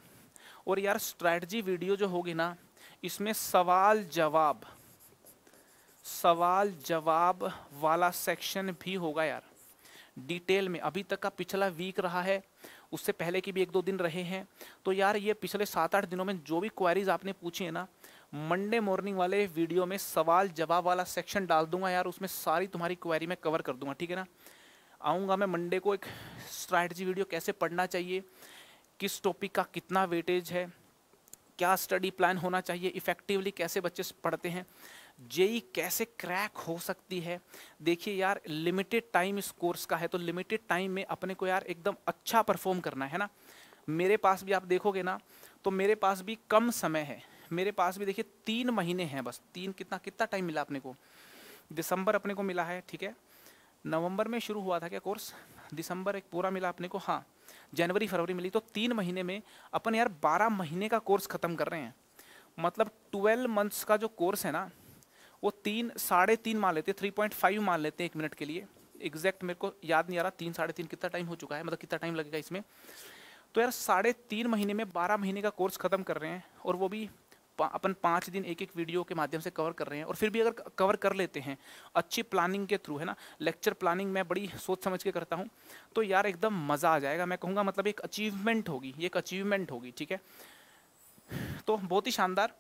और यार स्ट्रैटी वीडियो जो होगी ना इसमें सवाल जवाब सवाल जवाब वाला सेक्शन भी होगा यार डिटेल में अभी तक का पिछला वीक रहा है उससे पहले के भी एक दो दिन रहे हैं तो यार ये पिछले सात आठ दिनों में जो भी क्वारीज आपने पूछी है ना मंडे मॉर्निंग वाले वीडियो में सवाल जवाब वाला सेक्शन डाल दूंगा यार उसमें सारी तुम्हारी क्वारी मैं कवर कर दूंगा ठीक है ना आऊँगा मैं मंडे को एक स्ट्रैटी वीडियो कैसे पढ़ना चाहिए किस टॉपिक का कितना वेटेज है क्या स्टडी प्लान होना चाहिए इफ़ेक्टिवली कैसे बच्चे पढ़ते हैं जेई कैसे क्रैक हो सकती है देखिए यार लिमिटेड टाइम इस कोर्स का है तो लिमिटेड टाइम में अपने को यार एकदम अच्छा परफॉर्म करना है ना मेरे पास भी आप देखोगे ना तो मेरे पास भी कम समय है मेरे पास भी देखिए तीन महीने हैं बस तीन कितना कितना टाइम मिला अपने को दिसंबर अपने को मिला है ठीक है नवंबर में शुरू हुआ था क्या कोर्स दिसंबर एक पूरा मिला अपने को हाँ जनवरी फरवरी मिली तो तीन महीने में अपन यार बारह महीने का कोर्स ख़त्म कर रहे हैं मतलब ट्वेल्व मंथ्स का जो कोर्स है ना वो तीन साढ़े तीन मान लेते हैं थ्री पॉइंट फाइव मान लेते हैं एक मिनट के लिए एग्जैक्ट मेरे को याद नहीं आ रहा तीन साढ़े तीन कितना टाइम हो चुका है मतलब कितना टाइम लगेगा इसमें तो यार साढ़े तीन महीने में बारह महीने का कोर्स ख़त्म कर रहे हैं और वो भी अपन पाँच दिन एक एक वीडियो के माध्यम से कवर कर रहे हैं और फिर भी अगर कवर कर लेते हैं अच्छी प्लानिंग के थ्रू है ना लेक्चर प्लानिंग मैं बड़ी सोच समझ के करता हूँ तो यार एकदम मज़ा आ जाएगा मैं कहूँगा मतलब एक अचीवमेंट होगी ये एक अचीवमेंट होगी ठीक है तो बहुत ही शानदार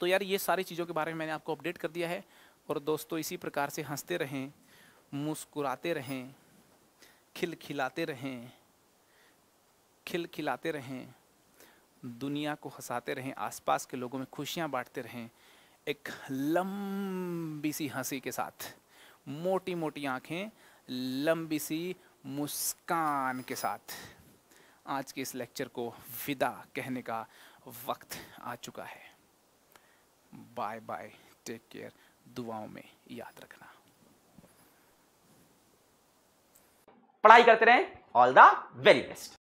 तो यार ये सारी चीज़ों के बारे में मैंने आपको अपडेट कर दिया है और दोस्तों इसी प्रकार से हंसते रहें मुस्कुराते रहें खिलखिलाते रहें खिलखिलाते रहें दुनिया को हंसाते रहें आसपास के लोगों में खुशियां बांटते रहें एक लंबी सी हंसी के साथ मोटी मोटी आँखें लंबी सी मुस्कान के साथ आज के इस लेक्चर को विदा कहने का वक्त आ चुका है बाय बाय टेक केयर दुआओं में याद रखना पढ़ाई करते रहें ऑल द वेरी बेस्ट